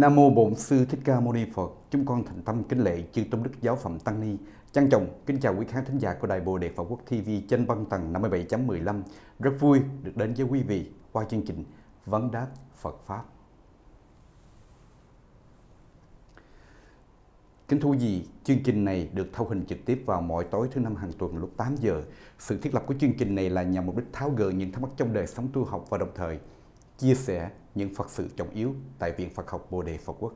Nam mô Bổn sư Thích Ca Mâu Ni Phật. Chúng con thành tâm kính lễ chư tôn đức giáo phẩm tăng ni. Trang trọng kính chào quý khán thính giả của Đài Bồ Đề Phật Quốc TV trên băng tầng 57.15. Rất vui được đến với quý vị qua chương trình Vấn đáp Phật pháp. Kính thưa gì, chương trình này được thâu hình trực tiếp vào mỗi tối thứ năm hàng tuần lúc 8 giờ. Sự thiết lập của chương trình này là nhằm mục đích tháo gỡ những thắc mắc trong đời sống tu học và đồng thời chia sẻ những Phật sự trọng yếu tại Viện Phật học Bồ Đề Phật Quốc.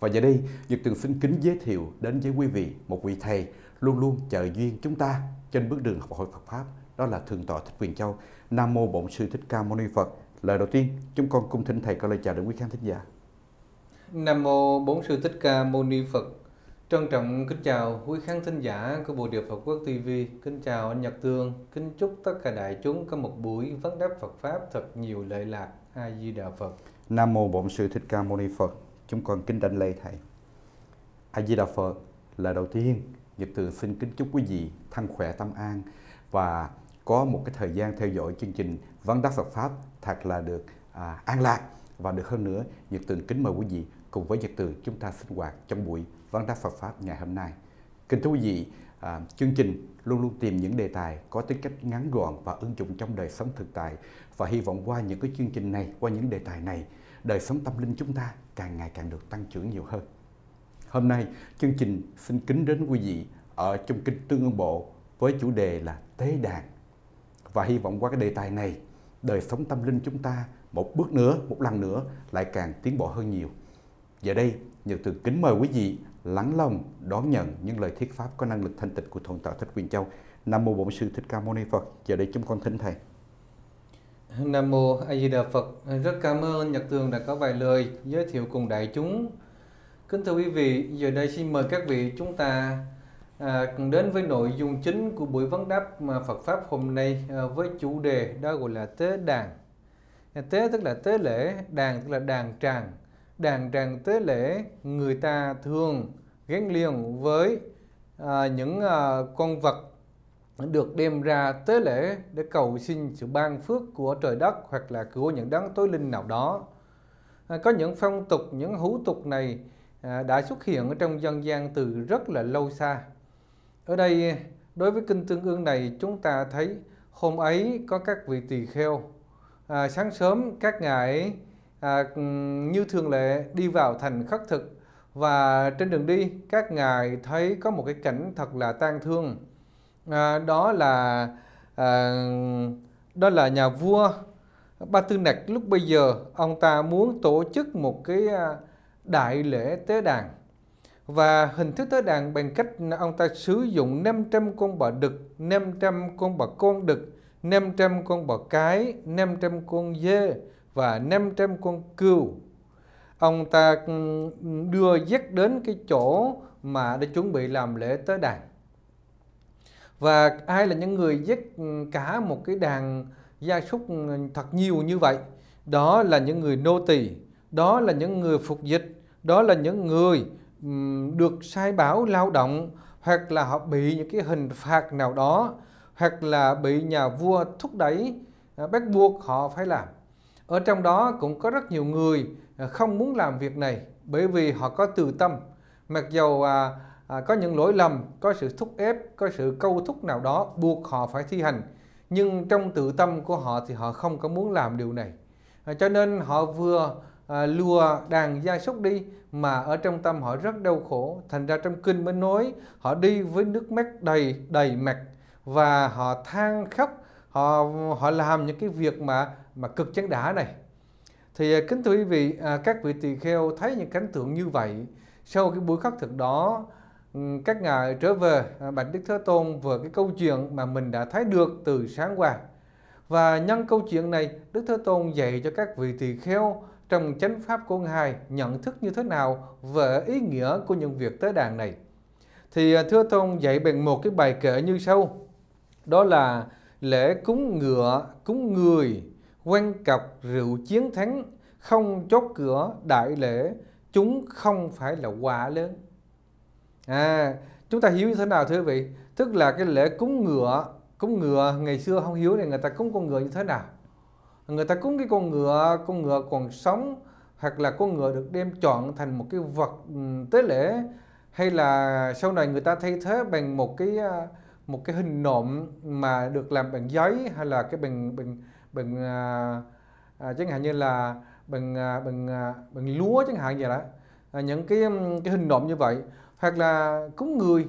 Và giờ đây, Nhật Tường xin kính giới thiệu đến với quý vị một vị thầy luôn luôn chờ duyên chúng ta trên bước đường học hỏi Phật Pháp, đó là Thượng tọa Thích Quyền Châu. Nam Mô Bổn Sư Thích Ca Mâu Ni Phật. Lời đầu tiên, chúng con cung thỉnh Thầy có lời chào đến quý khán thính giả. Nam Mô Bổn Sư Thích Ca Mâu Ni Phật. Trân trọng kính chào quý khán thính giả của Bộ Điệp Phật Quốc TV, kính chào anh Nhật Tương, kính chúc tất cả đại chúng có một buổi vấn đáp Phật Pháp thật nhiều lợi lạc. A Di Đà Phật. Nam mô Bổn Sư Thích Ca Mâu Ni Phật. Chúng con kính đảnh lễ thầy. A Di Đà Phật là đầu tiên, Nhật Từ xin kính chúc quý vị thân khỏe tâm an và có một cái thời gian theo dõi chương trình Văn Đắc Phật Pháp thật là được à, an lạc và được hơn nữa Nhật Từ kính mời quý vị cùng với Nhật Từ chúng ta sinh hoạt trong buổi Văn Đắc Phật Pháp ngày hôm nay. Kính thưa quý vị, à, chương trình luôn luôn tìm những đề tài có tính cách ngắn gọn và ứng dụng trong đời sống thực tại và hy vọng qua những cái chương trình này, qua những đề tài này, đời sống tâm linh chúng ta càng ngày càng được tăng trưởng nhiều hơn. Hôm nay, chương trình xin kính đến quý vị ở trong kinh Tương Ương Bộ với chủ đề là Tế Đàn. Và hy vọng qua cái đề tài này, đời sống tâm linh chúng ta một bước nữa, một lần nữa lại càng tiến bộ hơn nhiều. Giờ đây, Nhật Từ kính mời quý vị lắng lòng đón nhận những lời thuyết pháp có năng lực thanh tịnh của thượng tọa thích quyền châu nam mô bổn sư thích ca mâu ni phật giờ đây chúng con thỉnh thầy nam mô a di đà phật rất cảm ơn nhật tường đã có vài lời giới thiệu cùng đại chúng kính thưa quý vị giờ đây xin mời các vị chúng ta à, đến với nội dung chính của buổi vấn đáp mà Phật pháp hôm nay à, với chủ đề đó gọi là tế đàn tế tức là tế lễ đàn tức là đàn tràng đàn tràng tế lễ người ta thường gắn liền với à, những à, con vật được đem ra tế lễ để cầu xin sự ban phước của trời đất hoặc là của những đấng tối linh nào đó. À, có những phong tục, những hữu tục này à, đã xuất hiện ở trong dân gian từ rất là lâu xa. Ở đây, đối với kinh tương ương này, chúng ta thấy hôm ấy có các vị tỳ kheo. À, sáng sớm các ngài à, như thường lệ đi vào thành khắc thực và trên đường đi các ngài thấy có một cái cảnh thật là tang thương à, đó là à, đó là nhà vua Ba Tư Nặc lúc bây giờ ông ta muốn tổ chức một cái à, đại lễ tế đàn và hình thức tế đàn bằng cách ông ta sử dụng 500 con bò đực, 500 con bò con đực, 500 con bò cái, 500 con dê, và 500 con cừu. Ông ta ừ, đưa dắt đến cái chỗ mà để chuẩn bị làm lễ tế đàn. Và ai là những người dắt ừ, cả một cái đàn gia súc ừ, thật nhiều như vậy? Đó là những người nô tỳ, đó là những người phục dịch, đó là những người được sai bảo lao động hoặc là họ bị những cái hình phạt nào đó hoặc là bị nhà vua thúc đẩy à, bắt buộc họ phải làm ở trong đó cũng có rất nhiều người à, không muốn làm việc này bởi vì họ có từ tâm. Mặc dầu à, à, có những lỗi lầm, có sự thúc ép, có sự câu thúc nào đó buộc họ phải thi hành. Nhưng trong tự tâm của họ thì họ không có muốn làm điều này. À, cho nên họ vừa à, lùa đàn gia súc đi mà ở trong tâm họ rất đau khổ. Thành ra trong kinh mới nói họ đi với nước mắt đầy đầy mặt và họ than khóc, họ họ làm những cái việc mà mà cực chấn đã này thì à, kính thưa quý vị à, các vị tỳ kheo thấy những cảnh tượng như vậy sau cái buổi khắc thực đó ừ, các ngài trở về à, bạch đức thế tôn vừa cái câu chuyện mà mình đã thấy được từ sáng qua và nhân câu chuyện này đức thế tôn dạy cho các vị tỳ kheo trong chánh pháp của ngài nhận thức như thế nào về ý nghĩa của những việc tới đàn này thì thưa tôn dạy bằng một cái bài kệ như sau đó là lễ cúng ngựa cúng người quan cọc rượu chiến thắng, không chốt cửa đại lễ, chúng không phải là quả lớn. À, chúng ta hiểu như thế nào thưa quý vị? Tức là cái lễ cúng ngựa, cúng ngựa ngày xưa không hiểu này người ta cúng con ngựa như thế nào. Người ta cúng cái con ngựa, con ngựa còn sống hoặc là con ngựa được đem chọn thành một cái vật ừ, tế lễ hay là sau này người ta thay thế bằng một cái à, một cái hình nộm mà được làm bằng giấy hay là cái bằng bằng bằng à, à, chẳng hạn như là bằng à, bằng à, bằng lúa chẳng hạn vậy đó à, những cái cái hình nộm như vậy hoặc là cúng người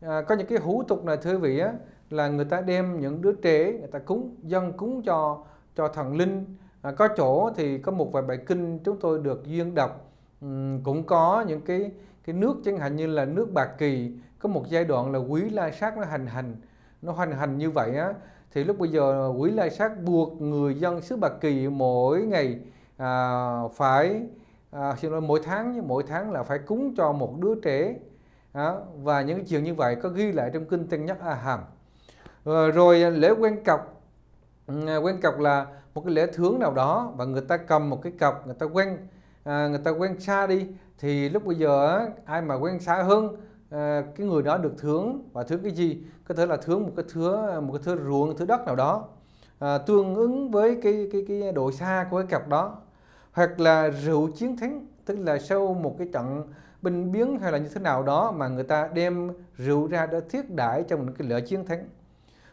à, có những cái hủ tục này thưa vị á, là người ta đem những đứa trẻ người ta cúng dân cúng cho cho thần linh à, có chỗ thì có một vài bài kinh chúng tôi được duyên đọc uhm, cũng có những cái cái nước chẳng hạn như là nước bạc kỳ có một giai đoạn là quý lai sát nó hành hành nó hoành hành như vậy á thì lúc bây giờ quỹ lai sát buộc người dân xứ Bạc Kỳ mỗi ngày à, phải à, xin lỗi mỗi tháng mỗi tháng là phải cúng cho một đứa trẻ à, và những chuyện như vậy có ghi lại trong kinh Tăng Nhất A Hàm à, rồi lễ quen cọc ừ, quen cọc là một cái lễ thướng nào đó và người ta cầm một cái cọc người ta quen à, người ta quen xa đi thì lúc bây giờ ai mà quen xa hơn Ờ, cái người đó được thưởng và thưởng cái gì có thể là thưởng một cái thứa một cái thứa ruộng thứa đất nào đó à, tương ứng với cái cái cái độ xa của cái cặp đó hoặc là rượu chiến thắng tức là sau một cái trận binh biến hay là như thế nào đó mà người ta đem rượu ra để thiết đãi cho một cái lễ chiến thắng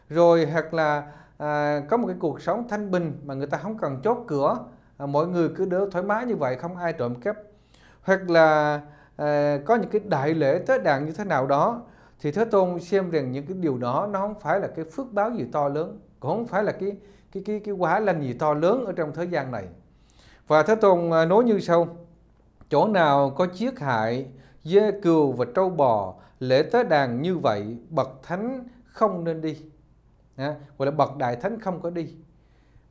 rồi hoặc là à, có một cái cuộc sống thanh bình mà người ta không cần chốt cửa à, mọi người cứ đỡ thoải mái như vậy không ai trộm cắp hoặc là Ờ, có những cái đại lễ tế đàn như thế nào đó thì thế tôn xem rằng những cái điều đó nó không phải là cái phước báo gì to lớn cũng không phải là cái cái cái cái quả lành gì to lớn ở trong thế gian này và thế tôn ờ, nói như sau chỗ nào có chiết hại dê cừu và trâu bò lễ tế đàn như vậy bậc thánh không nên đi à, gọi là bậc đại thánh không có đi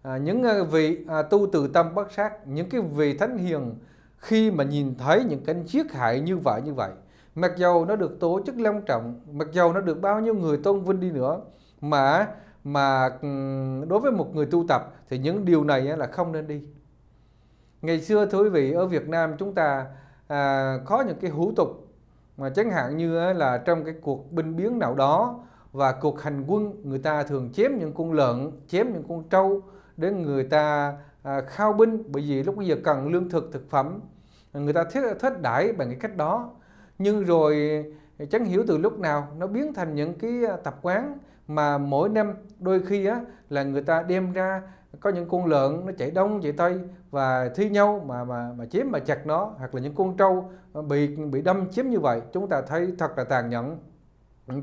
à, những ờ, vị à, tu từ tâm bất sát những cái vị thánh hiền khi mà nhìn thấy những cái giết hại như vậy như vậy mặc dầu nó được tổ chức long trọng mặc dầu nó được bao nhiêu người tôn vinh đi nữa mà mà đối với một người tu tập thì những điều này là không nên đi ngày xưa thưa quý vị ở Việt Nam chúng ta à, có những cái hủ tục mà chẳng hạn như là trong cái cuộc binh biến nào đó và cuộc hành quân người ta thường chém những con lợn chém những con trâu để người ta à, khao binh bởi vì lúc bây giờ cần lương thực thực phẩm người ta thiết thết đãi bằng cái cách đó nhưng rồi chẳng hiểu từ lúc nào nó biến thành những cái à, tập quán mà mỗi năm đôi khi á, là người ta đem ra có những con lợn nó chạy đông chạy tây và thi nhau mà mà mà chém mà chặt nó hoặc là những con trâu bị bị đâm chém như vậy chúng ta thấy thật là tàn nhẫn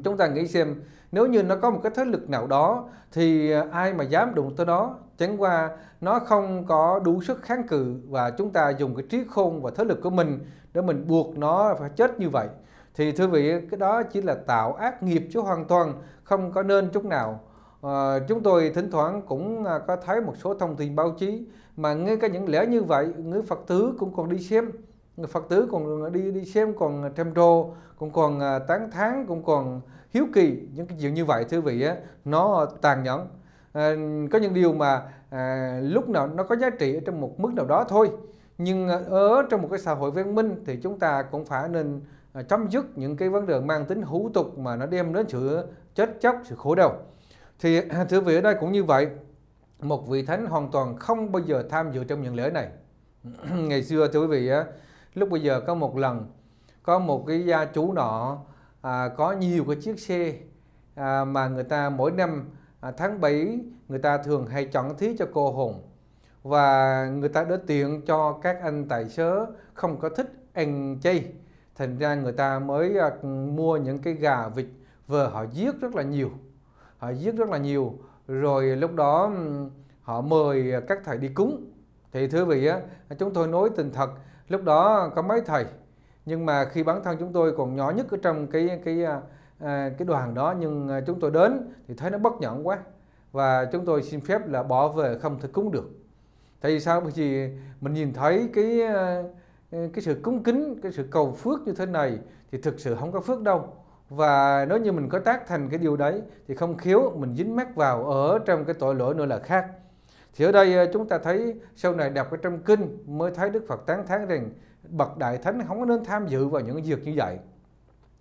chúng ta nghĩ xem nếu như nó có một cái thế lực nào đó thì ai mà dám đụng tới đó chẳng qua nó không có đủ sức kháng cự và chúng ta dùng cái trí khôn và thế lực của mình để mình buộc nó phải chết như vậy thì thưa vị cái đó chỉ là tạo ác nghiệp chứ hoàn toàn không có nên chút nào à, chúng tôi thỉnh thoảng cũng à, có thấy một số thông tin báo chí mà ngay cả những lẽ như vậy người phật tử cũng còn đi xem người phật tử còn đi đi xem còn trem trô cũng còn à, tán thán cũng còn hiếu kỳ những cái chuyện như vậy thưa vị nó tàn nhẫn Ờ, có những điều mà à, lúc nào nó có giá trị ở trong một mức nào đó thôi nhưng ờ, ở trong một cái xã hội văn minh thì chúng ta cũng phải nên chấm dứt những cái vấn đề mang tính hữu tục mà nó đem đến sự chết chóc sự khổ đau thì à, thưa vị ở đây cũng như vậy một vị thánh hoàn toàn không bao giờ tham dự trong những lễ này ngày xưa thưa quý vị lúc bây giờ có một lần có một cái gia chủ nọ à, có nhiều cái chiếc xe à, mà người ta mỗi năm À, tháng 7 người ta thường hay chọn thí cho cô hùng và người ta đã tiện cho các anh tài xế không có thích ăn chay thành ra người ta mới à, mua những cái gà vịt vừa họ giết rất là nhiều họ giết rất là nhiều rồi lúc đó họ mời các thầy đi cúng thì thưa vị chúng tôi nói tình thật lúc đó có mấy thầy nhưng mà khi bản thân chúng tôi còn nhỏ nhất ở trong cái cái à, À, cái đoàn đó nhưng à, chúng tôi đến thì thấy nó bất nhẫn quá và chúng tôi xin phép là bỏ về không thể cúng được tại vì sao bởi vì mình nhìn thấy cái à, cái sự cúng kính cái sự cầu phước như thế này thì thực sự không có phước đâu và nếu như mình có tác thành cái điều đấy thì không khiếu mình dính mắc vào ở trong cái tội lỗi nữa là khác thì ở đây chúng ta thấy sau này đọc cái trong kinh mới thấy Đức Phật tán thán rằng bậc đại thánh không có nên tham dự vào những việc như vậy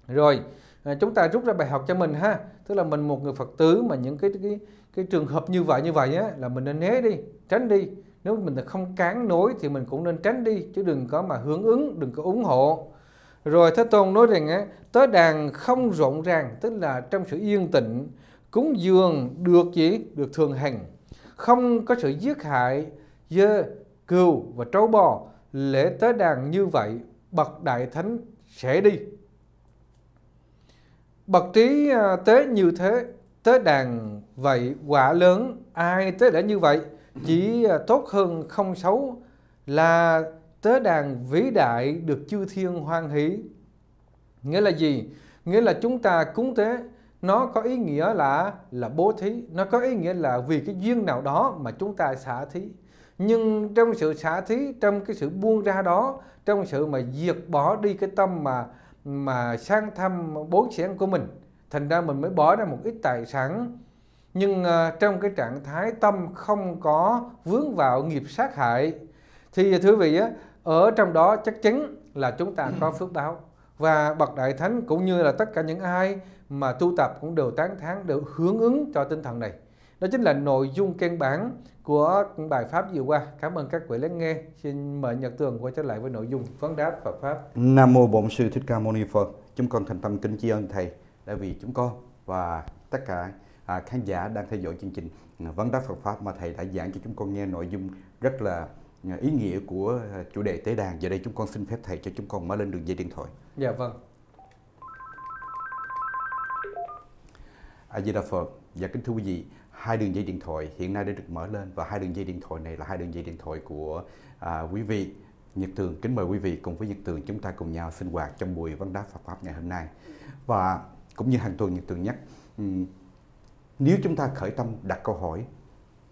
rồi À, chúng ta rút ra bài học cho mình ha tức là mình một người phật tử mà những cái cái cái trường hợp như vậy như vậy á là mình nên né đi tránh đi nếu mình không cán nối thì mình cũng nên tránh đi chứ đừng có mà hưởng ứng đừng có ủng hộ rồi thế tôn nói rằng á tớ đàn không rộn ràng tức là trong sự yên tĩnh, cúng dường được gì được thường hành không có sự giết hại dơ cừu và trâu bò lễ tớ đàn như vậy bậc đại thánh sẽ đi Bậc trí à, tế như thế, tế đàn vậy quả lớn, ai tế đã như vậy, chỉ à, tốt hơn không xấu là tế đàn vĩ đại được chư thiên hoan hỷ. Nghĩa là gì? Nghĩa là chúng ta cúng tế, nó có ý nghĩa là là bố thí, nó có ý nghĩa là vì cái duyên nào đó mà chúng ta xả thí. Nhưng trong sự xả thí, trong cái sự buông ra đó, trong sự mà diệt bỏ đi cái tâm mà mà sang thăm bốn sĩ ăn của mình thành ra mình mới bỏ ra một ít tài sản nhưng uh, trong cái trạng thái tâm không có vướng vào nghiệp sát hại thì thưa vị ở trong đó chắc chắn là chúng ta có phước báo và bậc đại thánh cũng như là tất cả những ai mà tu tập cũng đều tán thán đều hướng ứng cho tinh thần này đó chính là nội dung căn bản của bài Pháp vừa qua. Cảm ơn các quý lắng nghe. Xin mời Nhật Tường quay trở lại với nội dung vấn đáp Phật Pháp. Nam Mô Bổn Sư Thích Ca Mâu Ni Phật. Chúng con thành tâm kính tri ân Thầy đã vì chúng con và tất cả à, khán giả đang theo dõi chương trình vấn à, đáp Phật Pháp mà Thầy đã giảng cho chúng con nghe nội dung rất là à, ý nghĩa của chủ đề tế đàn. Giờ đây chúng con xin phép Thầy cho chúng con mở lên đường dây điện thoại. Dạ vâng. A Di Đà Phật. Dạ kính thưa quý vị, hai đường dây điện thoại hiện nay đã được mở lên và hai đường dây điện thoại này là hai đường dây điện thoại của à, quý vị Nhật Tường kính mời quý vị cùng với Nhật Tường chúng ta cùng nhau sinh hoạt trong buổi văn đáp Phật pháp ngày hôm nay và cũng như hàng tuần Nhật Tường nhắc nếu chúng ta khởi tâm đặt câu hỏi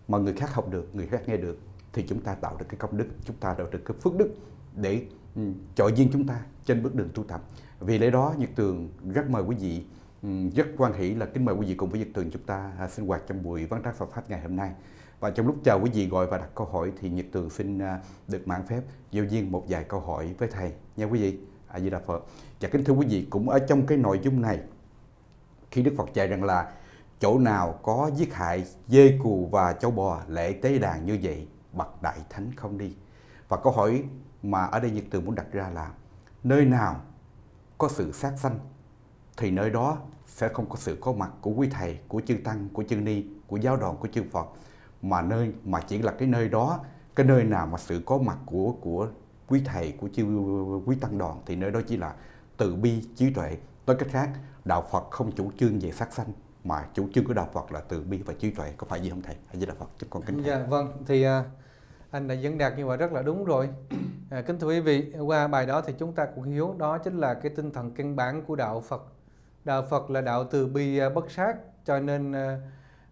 mà người khác học được người khác nghe được thì chúng ta tạo được cái công đức chúng ta tạo được cái phước đức để um, chọi duyên chúng ta trên bước đường tu tập vì lẽ đó Nhật Tường rất mời quý vị rất ừ, quan hỷ là kính mời quý vị cùng với Nhật Tường chúng ta à, sinh hoạt trong buổi vấn đáp Phật pháp ngày hôm nay. Và trong lúc chào quý vị gọi và đặt câu hỏi thì Nhật Tường xin à, được mãn phép giao duyên một vài câu hỏi với thầy nha quý vị. A à, Di Đà Phật. Và dạ kính thưa quý vị cũng ở trong cái nội dung này khi Đức Phật dạy rằng là chỗ nào có giết hại dê cù và châu bò lễ tế đàn như vậy bậc đại thánh không đi. Và câu hỏi mà ở đây Nhật Từ muốn đặt ra là nơi nào có sự sát sanh thì nơi đó sẽ không có sự có mặt của quý thầy của chư tăng của chư ni của giáo đoàn của chư phật mà nơi mà chỉ là cái nơi đó cái nơi nào mà sự có mặt của của quý thầy của chư quý tăng đoàn thì nơi đó chỉ là từ bi trí tuệ nói cách khác đạo phật không chủ trương về sát sanh mà chủ trương của đạo phật là từ bi và trí tuệ có phải gì không thầy hay là phật chứ con kính thầy. dạ vâng thì à, anh đã dẫn đạt như vậy rất là đúng rồi à, kính thưa quý vị qua bài đó thì chúng ta cũng hiểu đó chính là cái tinh thần căn bản của đạo phật đạo Phật là đạo từ bi à, bất sát cho nên à,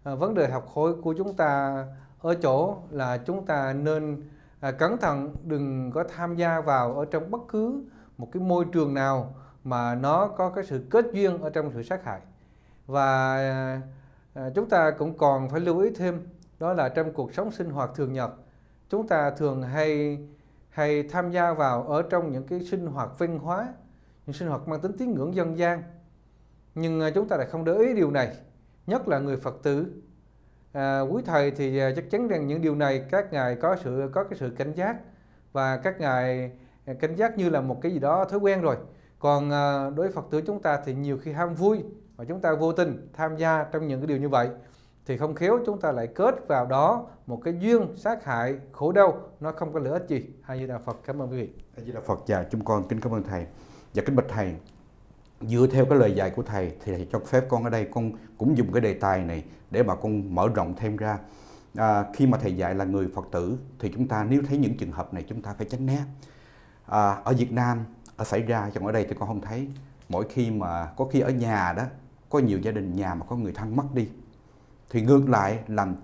à, vấn đề học khối của chúng ta ở chỗ là chúng ta nên cẩn thận đừng có tham gia vào ở trong bất cứ một cái môi trường nào mà nó có cái sự kết duyên ở trong sự sát hại và chúng ta cũng còn phải lưu ý thêm đó là trong cuộc sống sinh hoạt thường nhật chúng ta thường hay hay tham gia vào ở trong những cái sinh hoạt văn hóa những sinh hoạt mang tính tín ngưỡng dân gian nhưng à, chúng ta lại không để ý điều này nhất là người phật tử à, quý thầy thì à, chắc chắn rằng những điều này các ngài có sự có cái sự cảnh giác và các ngài à, cảnh giác như là một cái gì đó thói quen rồi còn à, đối với phật tử chúng ta thì nhiều khi ham vui và chúng ta vô tình tham gia trong những cái điều như vậy thì không khéo chúng ta lại kết vào đó một cái duyên sát hại khổ đau nó không có lợi ích gì hay như là Phật cảm ơn quý vị hay như là Phật và dạ, chúng con kính cảm ơn thầy và dạ, kính bạch thầy dựa theo cái lời dạy của thầy thì thầy cho phép con ở đây con cũng dùng cái đề tài này để mà con mở rộng thêm ra à, khi mà thầy dạy là người phật tử thì chúng ta nếu thấy những trường hợp này chúng ta phải tránh né à, ở việt nam ở à, xảy ra trong ở đây thì con không thấy mỗi khi mà có khi ở nhà đó có nhiều gia đình nhà mà có người thân mất đi thì ngược lại làm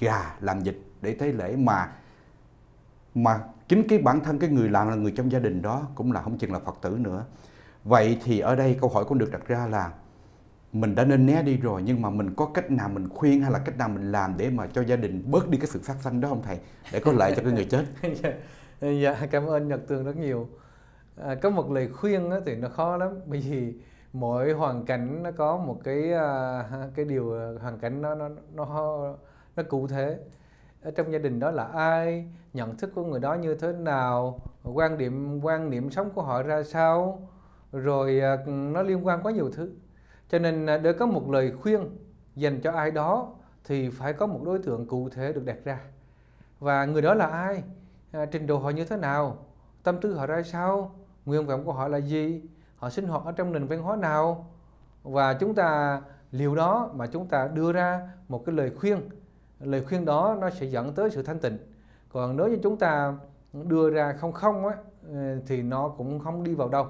gà làm dịch để thấy lễ mà mà chính cái bản thân cái người làm là người trong gia đình đó cũng là không chừng là phật tử nữa Vậy thì ở đây câu hỏi cũng được đặt ra là mình đã nên né đi rồi nhưng mà mình có cách nào mình khuyên hay là cách nào mình làm để mà cho gia đình bớt đi cái sự phát sanh đó không thầy để có lợi cho cái người chết dạ, dạ cảm ơn nhật tường rất nhiều à, có một lời khuyên thì nó khó lắm bởi vì mỗi hoàn cảnh nó có một cái à, cái điều à, hoàn cảnh nó nó nó nó cụ thể ở trong gia đình đó là ai nhận thức của người đó như thế nào quan điểm quan niệm sống của họ ra sao rồi à, nó liên quan quá nhiều thứ cho nên à, để có một lời khuyên dành cho ai đó thì phải có một đối tượng cụ thể được đặt ra và người đó là ai à, trình độ họ như thế nào tâm tư họ ra sao nguyện vọng của họ là gì họ sinh hoạt ở trong nền văn hóa nào và chúng ta liệu đó mà chúng ta đưa ra một cái lời khuyên lời khuyên đó nó sẽ dẫn tới sự thanh tịnh còn nếu như chúng ta đưa ra không không á ờ, thì nó cũng không đi vào đâu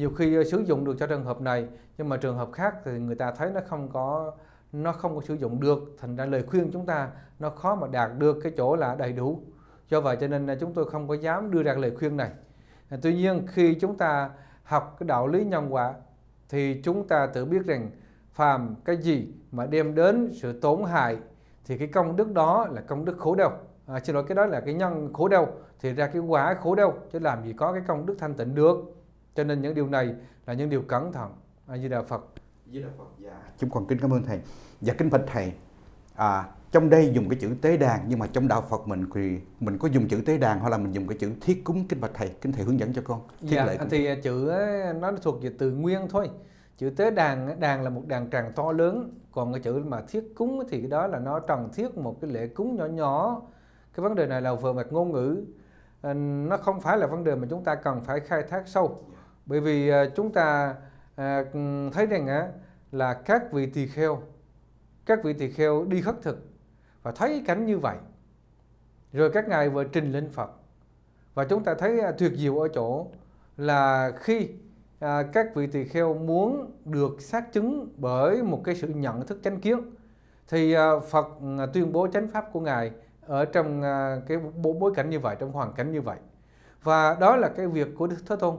nhiều khi ờ, sử dụng được cho trường hợp này nhưng mà trường hợp khác thì người ta thấy nó không có nó không có sử dụng được thành ra lời khuyên chúng ta nó khó mà đạt được cái chỗ là đầy đủ do vậy cho nên là ờ, chúng tôi không có dám đưa ra lời khuyên này ờ, tuy nhiên khi chúng ta học cái đạo lý nhân quả thì chúng ta tự biết rằng phàm cái gì mà đem đến sự tổn hại thì cái công đức đó là công đức khổ đau à, xin lỗi cái đó là cái nhân khổ đau thì ra cái quả khổ đau chứ làm gì có cái công đức thanh tịnh được cho nên những điều này là những điều cẩn thận a di đà phật di đạo phật dạ chúng con kính cảm ơn thầy dạ kính bạch thầy à, trong đây dùng cái chữ tế đàn nhưng mà trong đạo Phật mình thì mình có dùng chữ tế đàn hoặc là mình dùng cái chữ thiết cúng kính bạch thầy kính thầy hướng dẫn cho con thiết dạ, lệ cũng... thì chữ ờ, nó thuộc về từ nguyên thôi chữ tế đàn đàn là một đàn tràng to lớn còn cái chữ mà thiết cúng thì cái đó là nó trần thiết một cái lễ cúng nhỏ nhỏ cái vấn đề này là về mặt ngôn ngữ ờ, nó không phải là vấn đề mà chúng ta cần phải khai thác sâu bởi vì à, chúng ta à, thấy rằng là các vị tỳ kheo các vị tỳ kheo đi khất thực và thấy cảnh như vậy rồi các ngài vừa trình lên Phật và chúng ta thấy à, tuyệt diệu ở chỗ là khi các vị tỳ kheo muốn được xác chứng bởi một cái sự nhận thức chánh kiến thì Phật tuyên bố chánh pháp của ngài ở trong à, cái bối cảnh như vậy trong hoàn cảnh như vậy và đó là cái việc của Đức Thế Tôn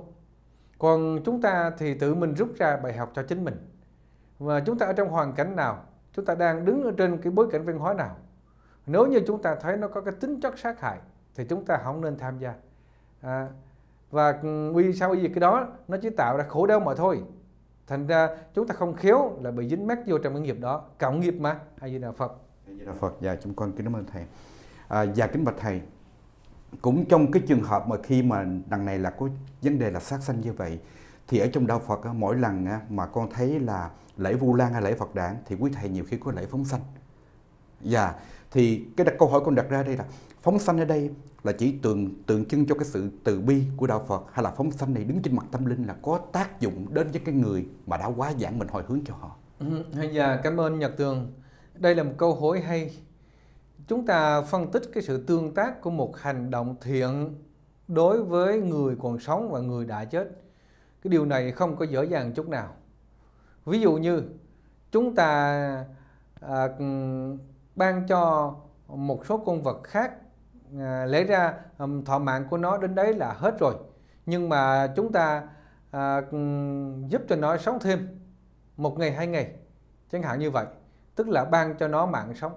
còn chúng ta thì tự mình rút ra bài học cho chính mình và chúng ta ở trong hoàn cảnh nào chúng ta đang đứng ở trên cái bối cảnh văn hóa nào nếu như chúng ta thấy nó có cái tính chất sát hại thì chúng ta không nên tham gia à, và vì sao vì cái đó nó chỉ tạo ra khổ đau mà thôi thành ra chúng ta không khéo là bị dính mắc vô trong cái nghiệp đó cộng nghiệp mà hay gì nào phật hay gì nào phật dạ chúng con kính ơn thầy à, dạ kính bạch thầy cũng trong cái trường hợp mà khi mà đằng này là có vấn đề là sát sanh như vậy thì ở trong đạo Phật mỗi lần mà con thấy là lễ Vu Lan hay lễ Phật Đản thì quý thầy nhiều khi có lễ phóng sanh. Dạ, thì cái đặt câu hỏi con đặt ra đây là phóng sanh ở đây là chỉ tượng tượng trưng cho cái sự từ bi của đạo Phật hay là phóng sanh này đứng trên mặt tâm linh là có tác dụng đến với cái người mà đã quá giảng mình hồi hướng cho họ. Ừ, dạ, cảm ơn Nhật Tường. Đây là một câu hỏi hay chúng ta phân tích cái sự tương tác của một hành động thiện đối với người còn sống và người đã chết cái điều này không có dễ dàng chút nào ví dụ như chúng ta à, ban cho một số con vật khác à, lẽ ra thọ mạng của nó đến đấy là hết rồi nhưng mà chúng ta à, giúp cho nó sống thêm một ngày hai ngày chẳng hạn như vậy tức là ban cho nó mạng sống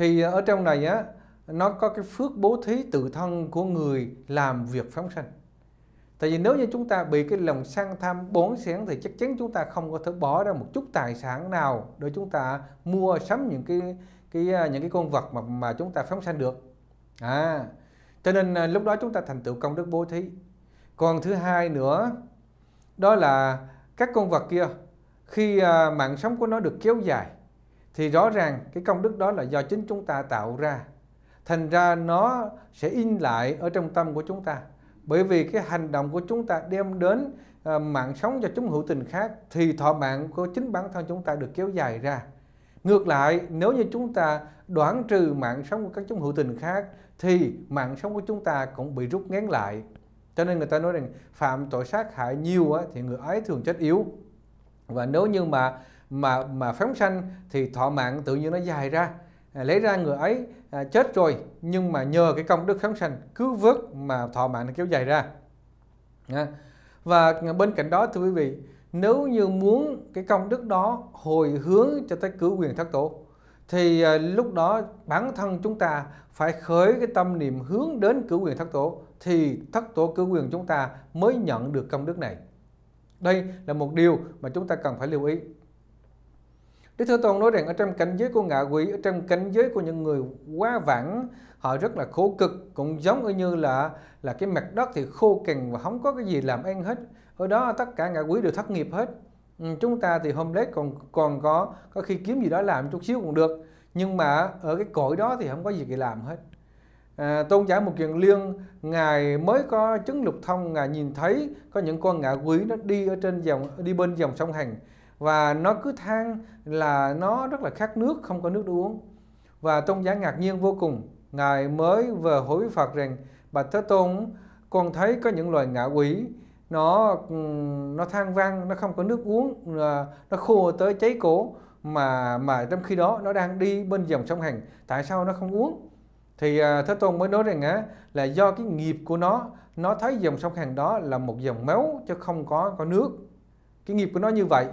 thì ờ, ở trong này á nó có cái phước bố thí tự thân của người làm việc phóng sanh tại vì nếu như chúng ta bị cái lòng sang tham bốn xén thì chắc chắn chúng ta không có thể bỏ ra một chút tài sản nào để chúng ta mua sắm những cái cái ờ, những cái con vật mà mà chúng ta phóng sanh được à cho nên ờ, lúc đó chúng ta thành tựu công đức bố thí còn thứ hai nữa đó là các con vật kia khi mạng sống của nó được kéo dài thì rõ ràng cái công đức đó là do chính chúng ta tạo ra thành ra nó sẽ in lại ở trong tâm của chúng ta bởi vì cái hành động của chúng ta đem đến ờ, mạng sống cho chúng hữu tình khác thì thọ mạng của chính bản thân chúng ta được kéo dài ra ngược lại nếu như chúng ta đoạn trừ mạng sống của các chúng hữu tình khác thì mạng sống của chúng ta cũng bị rút ngắn lại cho nên người ta nói rằng phạm tội sát hại nhiều thì người ấy thường chết yếu và nếu như mà mà mà phóng sanh thì thọ mạng tự nhiên nó dài ra à, lấy ra người ấy à, chết rồi nhưng mà nhờ cái công đức phóng sanh cứ vớt mà thọ mạng nó kéo dài ra và bên cạnh đó thưa quý vị nếu như muốn cái công đức đó hồi hướng cho tới cứu quyền thất tổ thì à, lúc đó bản thân chúng ta phải khởi cái tâm niệm hướng đến cứu quyền thất tổ thì thất tổ cứu quyền chúng ta mới nhận được công đức này đây là một điều mà chúng ta cần phải lưu ý Đức Thế Tôn nói rằng ở trong cảnh giới của ngạ quỷ, ở trong cảnh giới của những người quá vãng, họ rất là khổ cực, cũng giống như là là cái mặt đất thì khô cằn và không có cái gì làm ăn hết. Ở đó tất cả ngạ quỷ đều thất nghiệp hết. Ừ, chúng ta thì hôm đấy còn còn có có khi kiếm gì đó làm chút xíu cũng được, nhưng mà ở cái cõi đó thì không có gì để làm hết. À, tôn giả một kiền liên ngài mới có chứng lục thông ngài nhìn thấy có những con ngạ quỷ nó đi ở trên dòng đi bên dòng sông hằng và nó cứ than là nó rất là khát nước không có nước để uống và tôn giả ngạc nhiên vô cùng ngài mới vừa hỏi với phật rằng bạch thế tôn con thấy có những loài ngạ quỷ nó nó than vang nó không có nước uống à, nó khô tới cháy cổ mà mà trong khi đó nó đang đi bên dòng sông Hằng tại sao nó không uống thì à, Thế Tôn mới nói rằng á là do cái nghiệp của nó nó thấy dòng sông Hằng đó là một dòng máu chứ không có có nước cái nghiệp của nó như vậy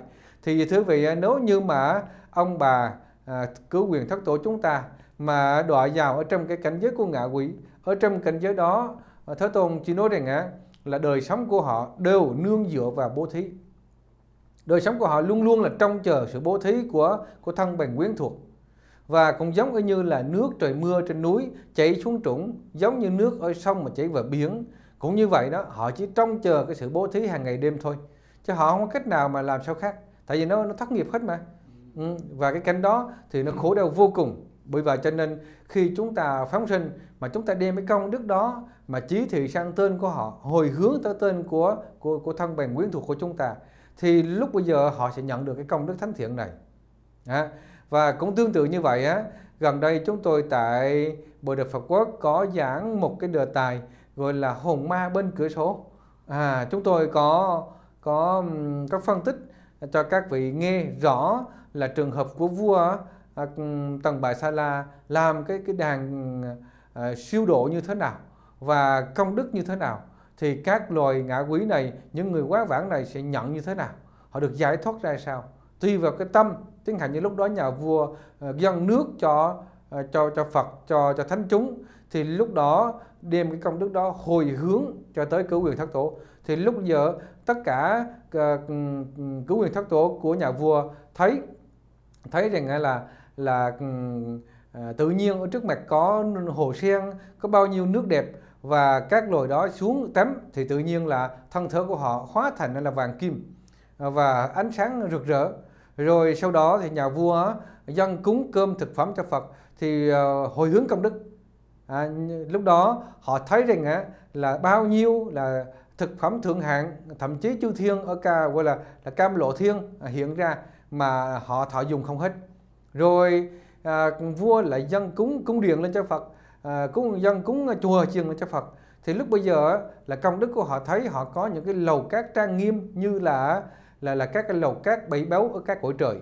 thì thưa vị à, nếu như mà ông bà à, cứu quyền thất tổ chúng ta mà đọa vào ở trong cái cảnh giới của ngạ quỷ ở trong cảnh giới đó à, Thế Tôn chỉ nói rằng á à, là đời sống của họ đều nương dựa vào bố thí đời sống của họ luôn luôn là trông chờ sự bố thí của của thân bằng quyến thuộc và cũng giống như là nước trời mưa trên núi chảy xuống trũng giống như nước ở sông mà chảy vào biển cũng như vậy đó họ chỉ trông chờ cái sự bố thí hàng ngày đêm thôi chứ họ không có cách nào mà làm sao khác tại vì nó nó thất nghiệp hết mà ừ, và cái cảnh đó thì nó khổ đau vô cùng bởi vậy cho nên khi chúng ta phóng sinh mà chúng ta đem cái công đức đó mà chí thị sang tên của họ hồi hướng tới tên của của, của thân bằng quyến thuộc của chúng ta thì lúc bây giờ họ sẽ nhận được cái công đức thánh thiện này à, và cũng tương tự như vậy á gần đây chúng tôi tại Bộ Đức Phật Quốc có giảng một cái đề tài gọi là hồn ma bên cửa sổ à, chúng tôi có có các phân tích cho các vị nghe rõ là trường hợp của vua à, Tần Bà Sa La làm cái cái đàn à, siêu độ như thế nào và công đức như thế nào thì các loài ngã quỷ này những người quá vãng này sẽ nhận như thế nào họ được giải thoát ra sao tùy vào cái tâm tiến hành như lúc đó nhà vua à, dâng nước cho cho cho Phật cho cho thánh chúng thì lúc đó đem cái công đức đó hồi hướng cho tới cửu quyền thất tổ thì lúc giờ tất cả ờ, cứ quyền thất tố của nhà vua thấy thấy rằng là là ờ, tự nhiên ở trước mặt có hồ sen có bao nhiêu nước đẹp và các loài đó xuống tắm thì tự nhiên là thân thớ của họ hóa thành là vàng kim ờ, và ánh sáng rực rỡ rồi sau đó thì nhà vua dân cúng cơm thực phẩm cho Phật thì hồi hướng công đức à, lúc đó họ thấy rằng á, là bao nhiêu là thực phẩm thượng hạng thậm chí chư thiên ở ca gọi là, là cam lộ thiên à, hiện ra mà họ thọ dùng không hết rồi à, vua lại dân cúng cung điện lên cho Phật à, cúng dân cúng chùa chiền lên cho Phật thì lúc bây giờ là công đức của họ thấy họ có những cái lầu cát trang nghiêm như là là là các cái lầu cát bảy báu ở các cõi trời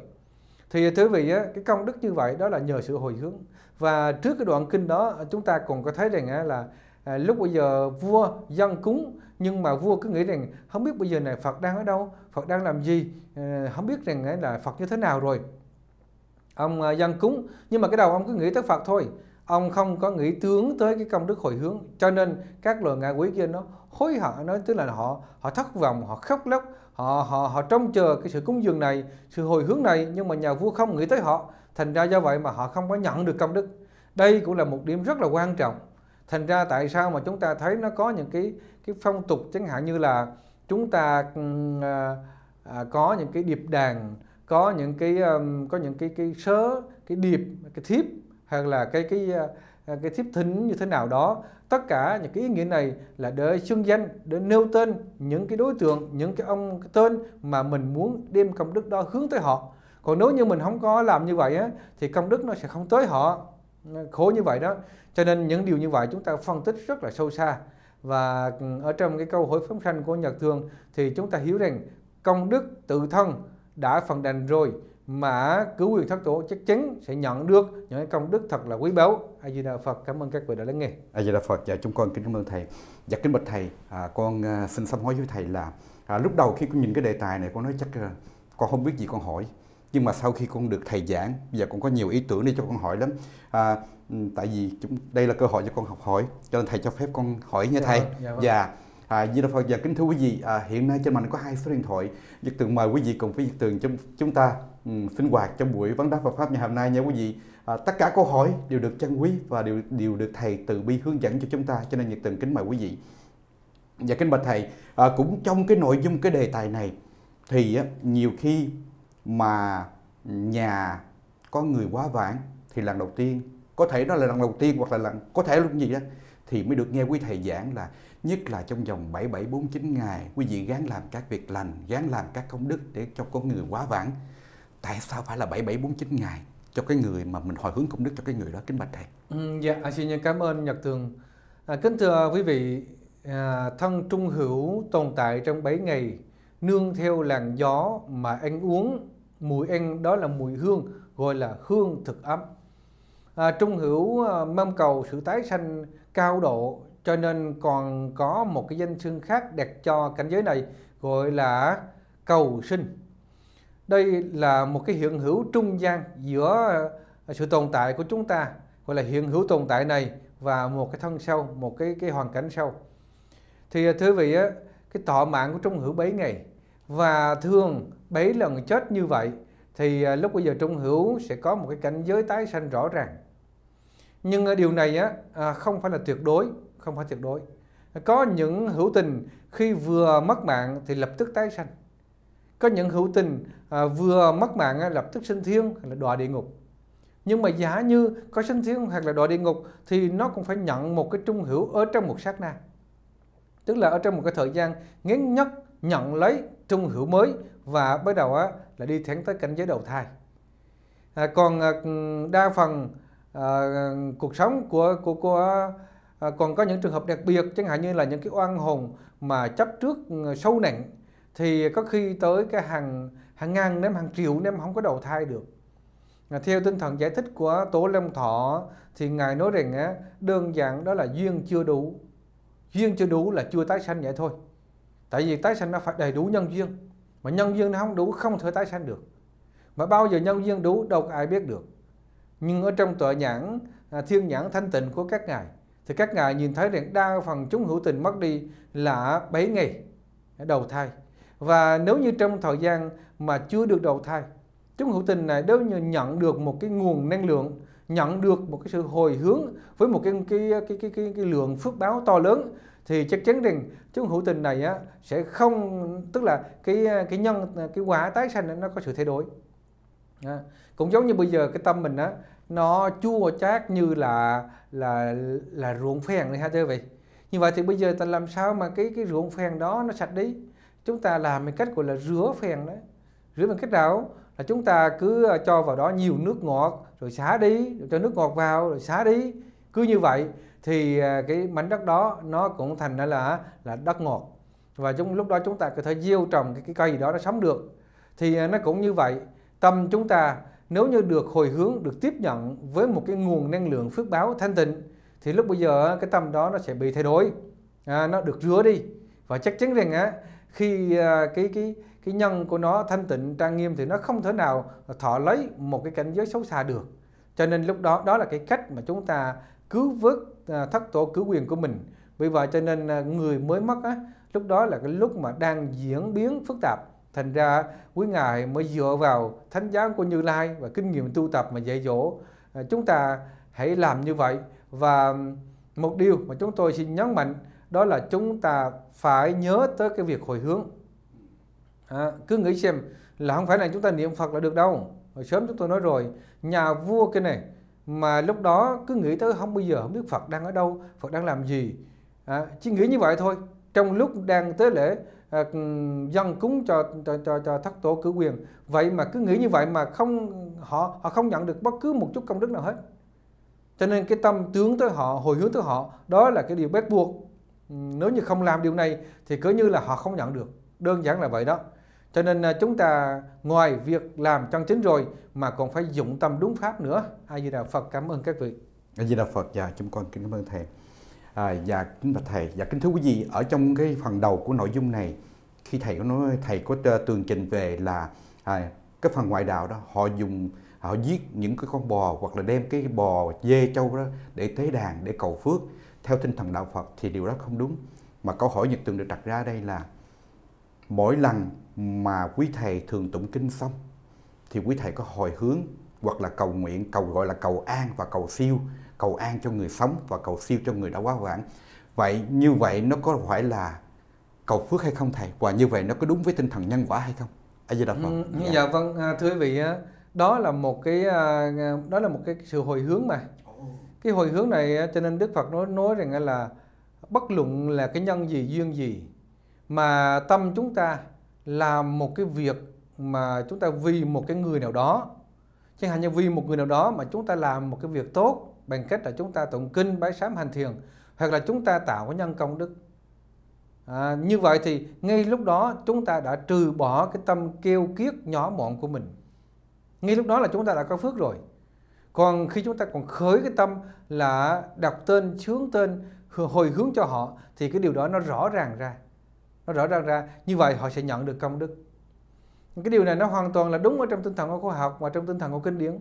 thì thưa vị cái công đức như vậy đó là nhờ sự hồi hướng và trước cái đoạn kinh đó chúng ta còn có thấy rằng là à, lúc bây giờ vua dân cúng nhưng mà vua cứ nghĩ rằng không biết bây giờ này Phật đang ở đâu Phật đang làm gì ờ, không biết rằng là Phật như thế nào rồi ông dân ờ, cúng nhưng mà cái đầu ông cứ nghĩ tới Phật thôi ông không có nghĩ tướng tới cái công đức hồi hướng cho nên các loài ngạ quỷ kia nó hối hận nói tức là họ họ thất vọng họ khóc lóc họ họ họ trông chờ cái sự cúng dường này sự hồi hướng này nhưng mà nhà vua không nghĩ tới họ thành ra do vậy mà họ không có nhận được công đức đây cũng là một điểm rất là quan trọng thành ra tại sao mà chúng ta thấy nó có những cái cái phong tục chẳng hạn như là chúng ta à, à, có những cái điệp đàn có những cái có những cái cái sớ cái điệp cái thiếp hoặc là cái cái cái, à, cái thiếp thính như thế nào đó tất cả những cái ý nghĩa này là để xưng danh để nêu tên những cái đối tượng những cái ông cái tên mà mình muốn đem công đức đó hướng tới họ còn nếu như mình không có làm như vậy á, thì công đức nó sẽ không tới họ khổ như vậy đó cho nên những điều như vậy chúng ta phân tích rất là sâu xa và ừ, ở trong cái câu hỏi phóng sanh của Nhật Thương thì chúng ta hiểu rằng công đức tự thân đã phần đành rồi mà cứu quyền thất tổ chắc chắn sẽ nhận được những cái công đức thật là quý báu. A Di Đà Phật cảm ơn các vị đã lắng nghe. A Di Đà Phật dạ chúng con kính cảm ơn thầy. Dạ kính bạch thầy, à, con à, xin sám hối với thầy là à, lúc đầu khi con nhìn cái đề tài này con nói chắc à, con không biết gì con hỏi nhưng mà sau khi con được thầy giảng giờ con có nhiều ý tưởng để cho con hỏi lắm à, Ừ, tại vì chúng đây là cơ hội cho con học hỏi cho nên thầy cho phép con hỏi nha dạ, thầy vâng, dạ, vâng. dạ à, Di Đà Phật và dạ, kính thưa quý vị à, hiện nay trên màn có hai số điện thoại Nhật Tường mời quý vị cùng với Nhật Tường chúng chúng ta um, sinh hoạt trong buổi vấn đáp Phật pháp ngày hôm nay nha quý vị à, tất cả câu hỏi đều được trân quý và đều đều được thầy từ bi hướng dẫn cho chúng ta cho nên Nhật Tường kính mời quý vị và dạ, kính bạch thầy à, cũng trong cái nội dung cái đề tài này thì á, nhiều khi mà nhà có người quá vãng thì lần đầu tiên có thể đó là lần đầu tiên hoặc là lần có thể lúc gì đó thì mới được nghe quý thầy giảng là nhất là trong vòng 7749 ngày quý vị gán làm các việc lành, gán làm các công đức để cho con người quá vãng. Tại sao phải là 7749 ngày cho cái người mà mình hồi hướng công đức cho cái người đó kính bạch thầy? Ừ, dạ à, xin cảm ơn Nhật Thường. À, kính thưa quý vị, à, thân trung hữu tồn tại trong 7 ngày nương theo làn gió mà anh uống mùi anh đó là mùi hương gọi là hương thực ấm à, trung hữu à, mong cầu sự tái sanh cao độ cho nên còn có một cái danh xưng khác đặt cho cảnh giới này gọi là cầu sinh đây là một cái hiện hữu trung gian giữa à, sự tồn tại của chúng ta gọi là hiện hữu tồn tại này và một cái thân sâu, một cái cái hoàn cảnh sâu. thì à, thưa vị cái thọ mạng của trung hữu 7 ngày và thường 7 lần chết như vậy thì lúc bây giờ trung hữu sẽ có một cái cảnh giới tái sanh rõ ràng nhưng điều này á, à, không phải là tuyệt đối không phải tuyệt đối có những hữu tình khi vừa mất mạng thì lập tức tái sanh có những hữu tình à, vừa mất mạng lập tức sinh thiên hoặc là đọa địa ngục nhưng mà giả như có sinh thiên hoặc là đọa địa ngục thì nó cũng phải nhận một cái trung hữu ở trong một sát na tức là ở trong một cái thời gian ngắn nhất nhận lấy trung hữu mới và bắt đầu á, là đi thẳng tới cảnh giới đầu thai à, còn à, đa phần Ờ, cuộc sống của của của uh, còn có những trường hợp đặc biệt chẳng hạn như là những cái oan hồn mà chấp trước ờ, sâu nặng thì có khi tới cái hàng hàng ngàn đến hàng triệu năm không có đầu thai được theo tinh thần giải thích của Tổ Long Thọ thì Ngài nói rằng á đơn giản đó là duyên chưa đủ. Duyên chưa đủ là chưa tái sanh vậy thôi. Tại vì tái sanh nó phải đầy đủ nhân duyên. Mà nhân duyên nó không đủ không thể tái sanh được. Mà bao giờ nhân duyên đủ đâu có ai biết được nhưng ở trong tuệ nhãn à, thiên nhãn thanh tịnh của các ngài thì các ngài nhìn thấy rằng đa phần chúng hữu tình mất đi là 7 ngày đầu thai và nếu như trong thời gian mà chưa được đầu thai chúng hữu tình này đều nhận được một cái nguồn năng lượng nhận được một cái sự hồi hướng với một cái cái cái cái, cái, cái lượng phước báo to lớn thì chắc chắn rằng chúng hữu tình này á, sẽ không tức là cái cái nhân cái quả tái sanh nó có sự thay đổi à, cũng giống như bây giờ cái tâm mình á nó chua chát như là là là ruộng phèn này ha thưa vị như vậy thì bây giờ ta làm sao mà cái cái ruộng phèn đó nó sạch đi chúng ta làm bằng cách gọi là rửa phèn đấy rửa bằng cách nào là chúng ta cứ ờ, cho vào đó nhiều nước ngọt rồi xả đi rồi cho nước ngọt vào rồi xả đi cứ như vậy thì ờ, cái mảnh đất đó nó cũng thành ra là là đất ngọt và chúng lúc đó chúng ta có thể gieo trồng cái, cái cây gì đó nó sống được thì ờ, nó cũng như vậy Tâm chúng ta nếu như được hồi hướng, được tiếp nhận với một cái nguồn năng lượng phước báo thanh tịnh thì lúc bây giờ cái tâm đó nó sẽ bị thay đổi, à, nó được rửa đi và chắc chắn rằng á khi à, cái cái cái nhân của nó thanh tịnh trang nghiêm thì nó không thể nào thọ lấy một cái cảnh giới xấu xa được. Cho nên lúc đó đó là cái cách mà chúng ta cứu vớt à, thất tổ cứu quyền của mình. Vì vậy cho nên à, người mới mất á, lúc đó là cái lúc mà đang diễn biến phức tạp Thành ra quý ngài mới dựa vào thánh giáo của Như Lai và kinh nghiệm tu tập mà dạy dỗ. À, chúng ta hãy làm như vậy và một điều mà chúng tôi xin nhấn mạnh đó là chúng ta phải nhớ tới cái việc hồi hướng. À, cứ nghĩ xem là không phải là chúng ta niệm Phật là được đâu. Hồi sớm chúng tôi nói rồi, nhà vua cái này mà lúc đó cứ nghĩ tới không bao giờ không biết Phật đang ở đâu, Phật đang làm gì. À, chỉ nghĩ như vậy thôi. Trong lúc đang tới lễ Ờ, dân cúng cho cho cho, cho thất tổ cử quyền vậy mà cứ nghĩ như vậy mà không họ họ không nhận được bất cứ một chút công đức nào hết cho nên cái tâm tướng tới họ hồi hướng tới họ đó là cái điều bắt buộc ừ, nếu như không làm điều này thì cứ như là họ không nhận được đơn giản là vậy đó cho nên ờ, chúng ta ngoài việc làm chân chính rồi mà còn phải dụng tâm đúng pháp nữa a di đà phật cảm ơn các vị a di đà phật dạ chúng con kính cảm ơn thầy à, và kính bạch thầy và kính thưa quý vị ở trong cái phần đầu của nội dung này khi thầy có nói thầy có tường trình về là à, cái phần ngoại đạo đó họ dùng họ giết những cái con bò hoặc là đem cái bò dê trâu đó để tế đàn để cầu phước theo tinh thần đạo Phật thì điều đó không đúng mà câu hỏi Nhật Tường được đặt ra đây là mỗi lần mà quý thầy thường tụng kinh xong thì quý thầy có hồi hướng hoặc là cầu nguyện cầu gọi là cầu an và cầu siêu cầu an cho người sống và cầu siêu cho người đã quá vãng vậy như vậy nó có phải là cầu phước hay không thầy và như vậy nó có đúng với tinh thần nhân quả hay không a di đà phật ừ, ừ dạ. dạ vâng à, thưa quý vị đó là một cái à, à, đó là một cái sự hồi hướng mà cái hồi hướng này cho nên đức phật nói nói rằng là bất luận là cái nhân gì duyên gì mà tâm chúng ta làm một cái việc mà chúng ta vì một cái người nào đó chẳng hạn như vì một người nào đó mà chúng ta làm một cái việc tốt bằng cách là chúng ta tụng kinh bái sám hành thiền hoặc là chúng ta tạo cái nhân công đức à, như vậy thì ngay lúc đó chúng ta đã trừ bỏ cái tâm kêu kiết nhỏ mọn của mình ngay lúc đó là chúng ta đã có phước rồi còn khi chúng ta còn khởi cái tâm là đọc tên chướng tên hồi hướng cho họ thì cái điều đó nó rõ ràng ra nó rõ ràng ra như vậy họ sẽ nhận được công đức cái điều này nó hoàn toàn là đúng ở trong tinh thần của khoa học và trong tinh thần của kinh điển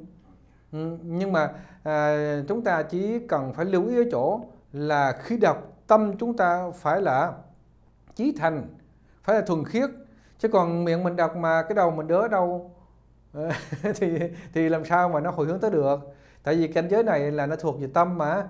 ừ, nhưng mà à, chúng ta chỉ cần phải lưu ý ở chỗ là khi đọc tâm chúng ta phải là chí thành phải là thuần khiết chứ còn miệng mình đọc mà cái đầu mình đỡ đâu ờ, thì thì làm sao mà nó hồi hướng tới được tại vì cảnh giới này là nó thuộc về tâm mà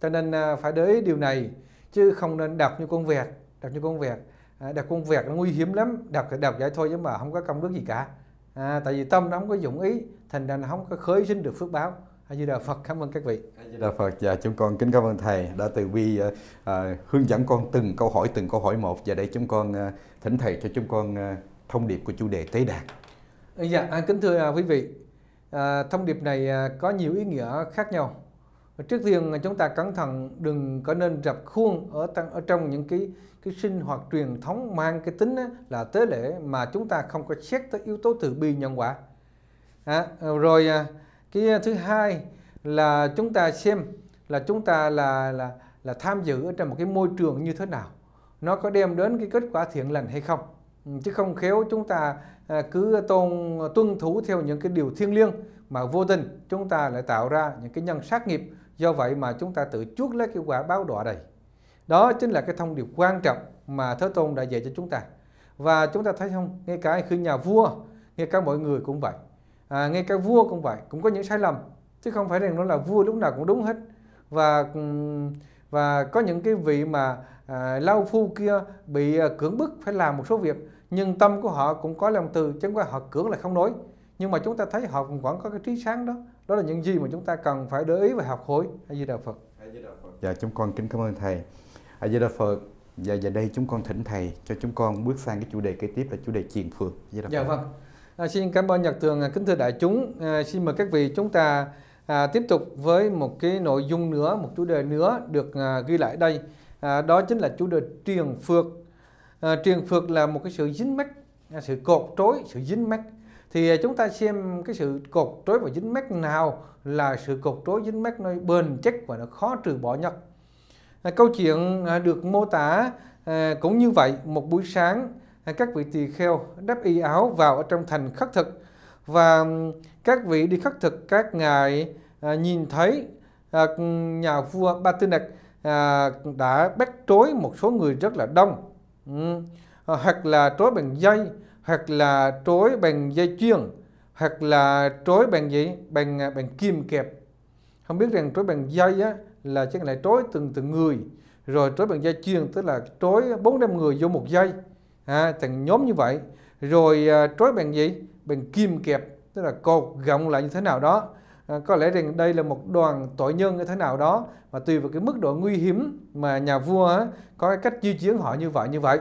cho nên à, phải để ý điều này chứ không nên đọc như con vẹt đọc như con vẹt à, đọc con vẹt nó nguy hiểm lắm đọc thì đọc vậy thôi chứ mà không có công đức gì cả à, tại vì tâm nó không có dụng ý thành ra nó không có khởi sinh được phước báo A Di Đà Phật cảm ơn các vị. A Di Đà Phật và dạ, chúng con kính cảm ơn thầy đã từ bi uh, uh, hướng dẫn con từng câu hỏi từng câu hỏi một và để chúng con uh, thỉnh thầy cho chúng con uh, thông điệp của chủ đề tế đàn. Dạ, à, kính thưa à, quý vị, à, thông điệp này à, có nhiều ý nghĩa khác nhau. Trước tiên chúng ta cẩn thận đừng có nên rập khuôn ở ở trong những cái cái sinh hoạt truyền thống mang cái tính á, là tế lễ mà chúng ta không có xét tới yếu tố từ bi nhân quả. À, rồi à, cái ờ, thứ hai là chúng ta xem là chúng ta là là là tham dự ở trong một cái môi trường như thế nào nó có đem đến cái kết quả thiện lành hay không ừ, chứ không khéo chúng ta ờ, cứ tôn ờ, tuân thủ theo những cái điều thiêng liêng mà vô tình chúng ta lại tạo ra những cái nhân sát nghiệp do vậy mà chúng ta tự chuốc lấy cái quả báo đọa đầy đó chính là cái thông điệp quan trọng mà thế tôn đã dạy cho chúng ta và chúng ta thấy không ngay cả khi nhà vua ngay cả mọi người cũng vậy à, ngay cả vua cũng vậy cũng có những sai lầm chứ không phải rằng nó là vua lúc nào cũng đúng hết và và có những cái vị mà à, lao phu kia bị à, cưỡng bức phải làm một số việc nhưng tâm của họ cũng có lòng từ chứ không phải họ cưỡng là không nói nhưng mà chúng ta thấy họ cũng vẫn có cái trí sáng đó đó là những gì mà chúng ta cần phải để ý và học hỏi a di đà phật dạ chúng con kính cảm ơn thầy a di đà phật dạ giờ dạ đây chúng con thỉnh thầy cho chúng con bước sang cái chủ đề kế tiếp là chủ đề triền phường dạ, dạ vâng À, xin cảm ơn Nhật Thường, à, kính thưa đại chúng. À, xin mời các vị chúng ta à, tiếp tục với một cái nội dung nữa, một chủ đề nữa được à, ghi lại đây. À, đó chính là chủ đề truyền phược. À, truyền phược là một cái sự dính mắc, à, sự cột trối, sự dính mắc. Thì à, chúng ta xem cái sự cột trối và dính mắc nào là sự cột trối dính mắc nó bền chắc và nó khó trừ bỏ nhất. À, câu chuyện à, được mô tả à, cũng như vậy, một buổi sáng các vị tỳ kheo đắp y áo vào ở trong thành khắc thực và các vị đi khắc thực các ngài à, nhìn thấy à, nhà vua Batinek à, đã bắt trối một số người rất là đông à, hoặc là trối bằng dây hoặc là trối bằng dây chuyền hoặc là trối bằng gì bằng bằng kim kẹp không biết rằng trối bằng dây á, là chắc lại trối từng từng người rồi trối bằng dây chuyền tức là trối bốn năm người vô một dây à, thành nhóm như vậy rồi à, trói bằng gì bằng kim kẹp tức là cột gọng lại như thế nào đó à, có lẽ rằng đây là một đoàn tội nhân như thế nào đó và tùy vào cái mức độ nguy hiểm mà nhà vua á, có cái cách di chuyển họ như vậy như vậy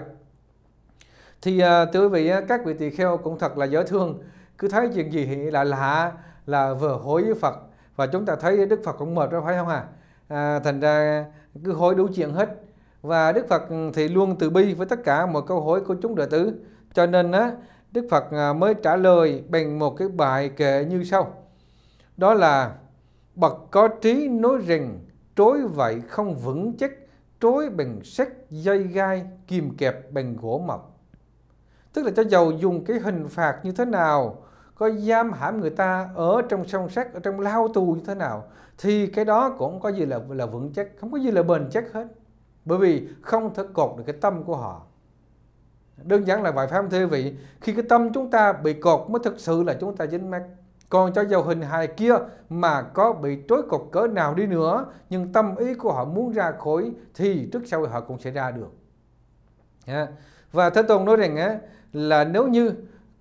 thì à, thưa quý vị các vị tỳ kheo cũng thật là dễ thương cứ thấy chuyện gì là lạ là vừa hối với Phật và chúng ta thấy Đức Phật cũng mệt đó phải không à, à thành ra cứ hối đủ chuyện hết và Đức Phật thì luôn từ bi với tất cả mọi câu hỏi của chúng đệ tử cho nên á Đức Phật à, mới trả lời bằng một cái bài kệ như sau đó là bậc có trí nói rằng trối vậy không vững chắc trối bằng sắt dây gai kìm kẹp bằng gỗ mộc tức là cho dầu dùng cái hình phạt như thế nào có giam hãm người ta ở trong song sắt ở trong lao tù như thế nào thì cái đó cũng có gì là là vững chắc không có gì là bền chắc hết bởi vì không thể cột được cái tâm của họ đơn giản là vậy phải không thưa vị khi cái tâm chúng ta bị cột mới thực sự là chúng ta dính mắc còn cho dầu hình hài kia mà có bị trói cột cỡ nào đi nữa nhưng tâm ý của họ muốn ra khỏi thì trước sau họ cũng sẽ ra được và thế tôn nói rằng là nếu như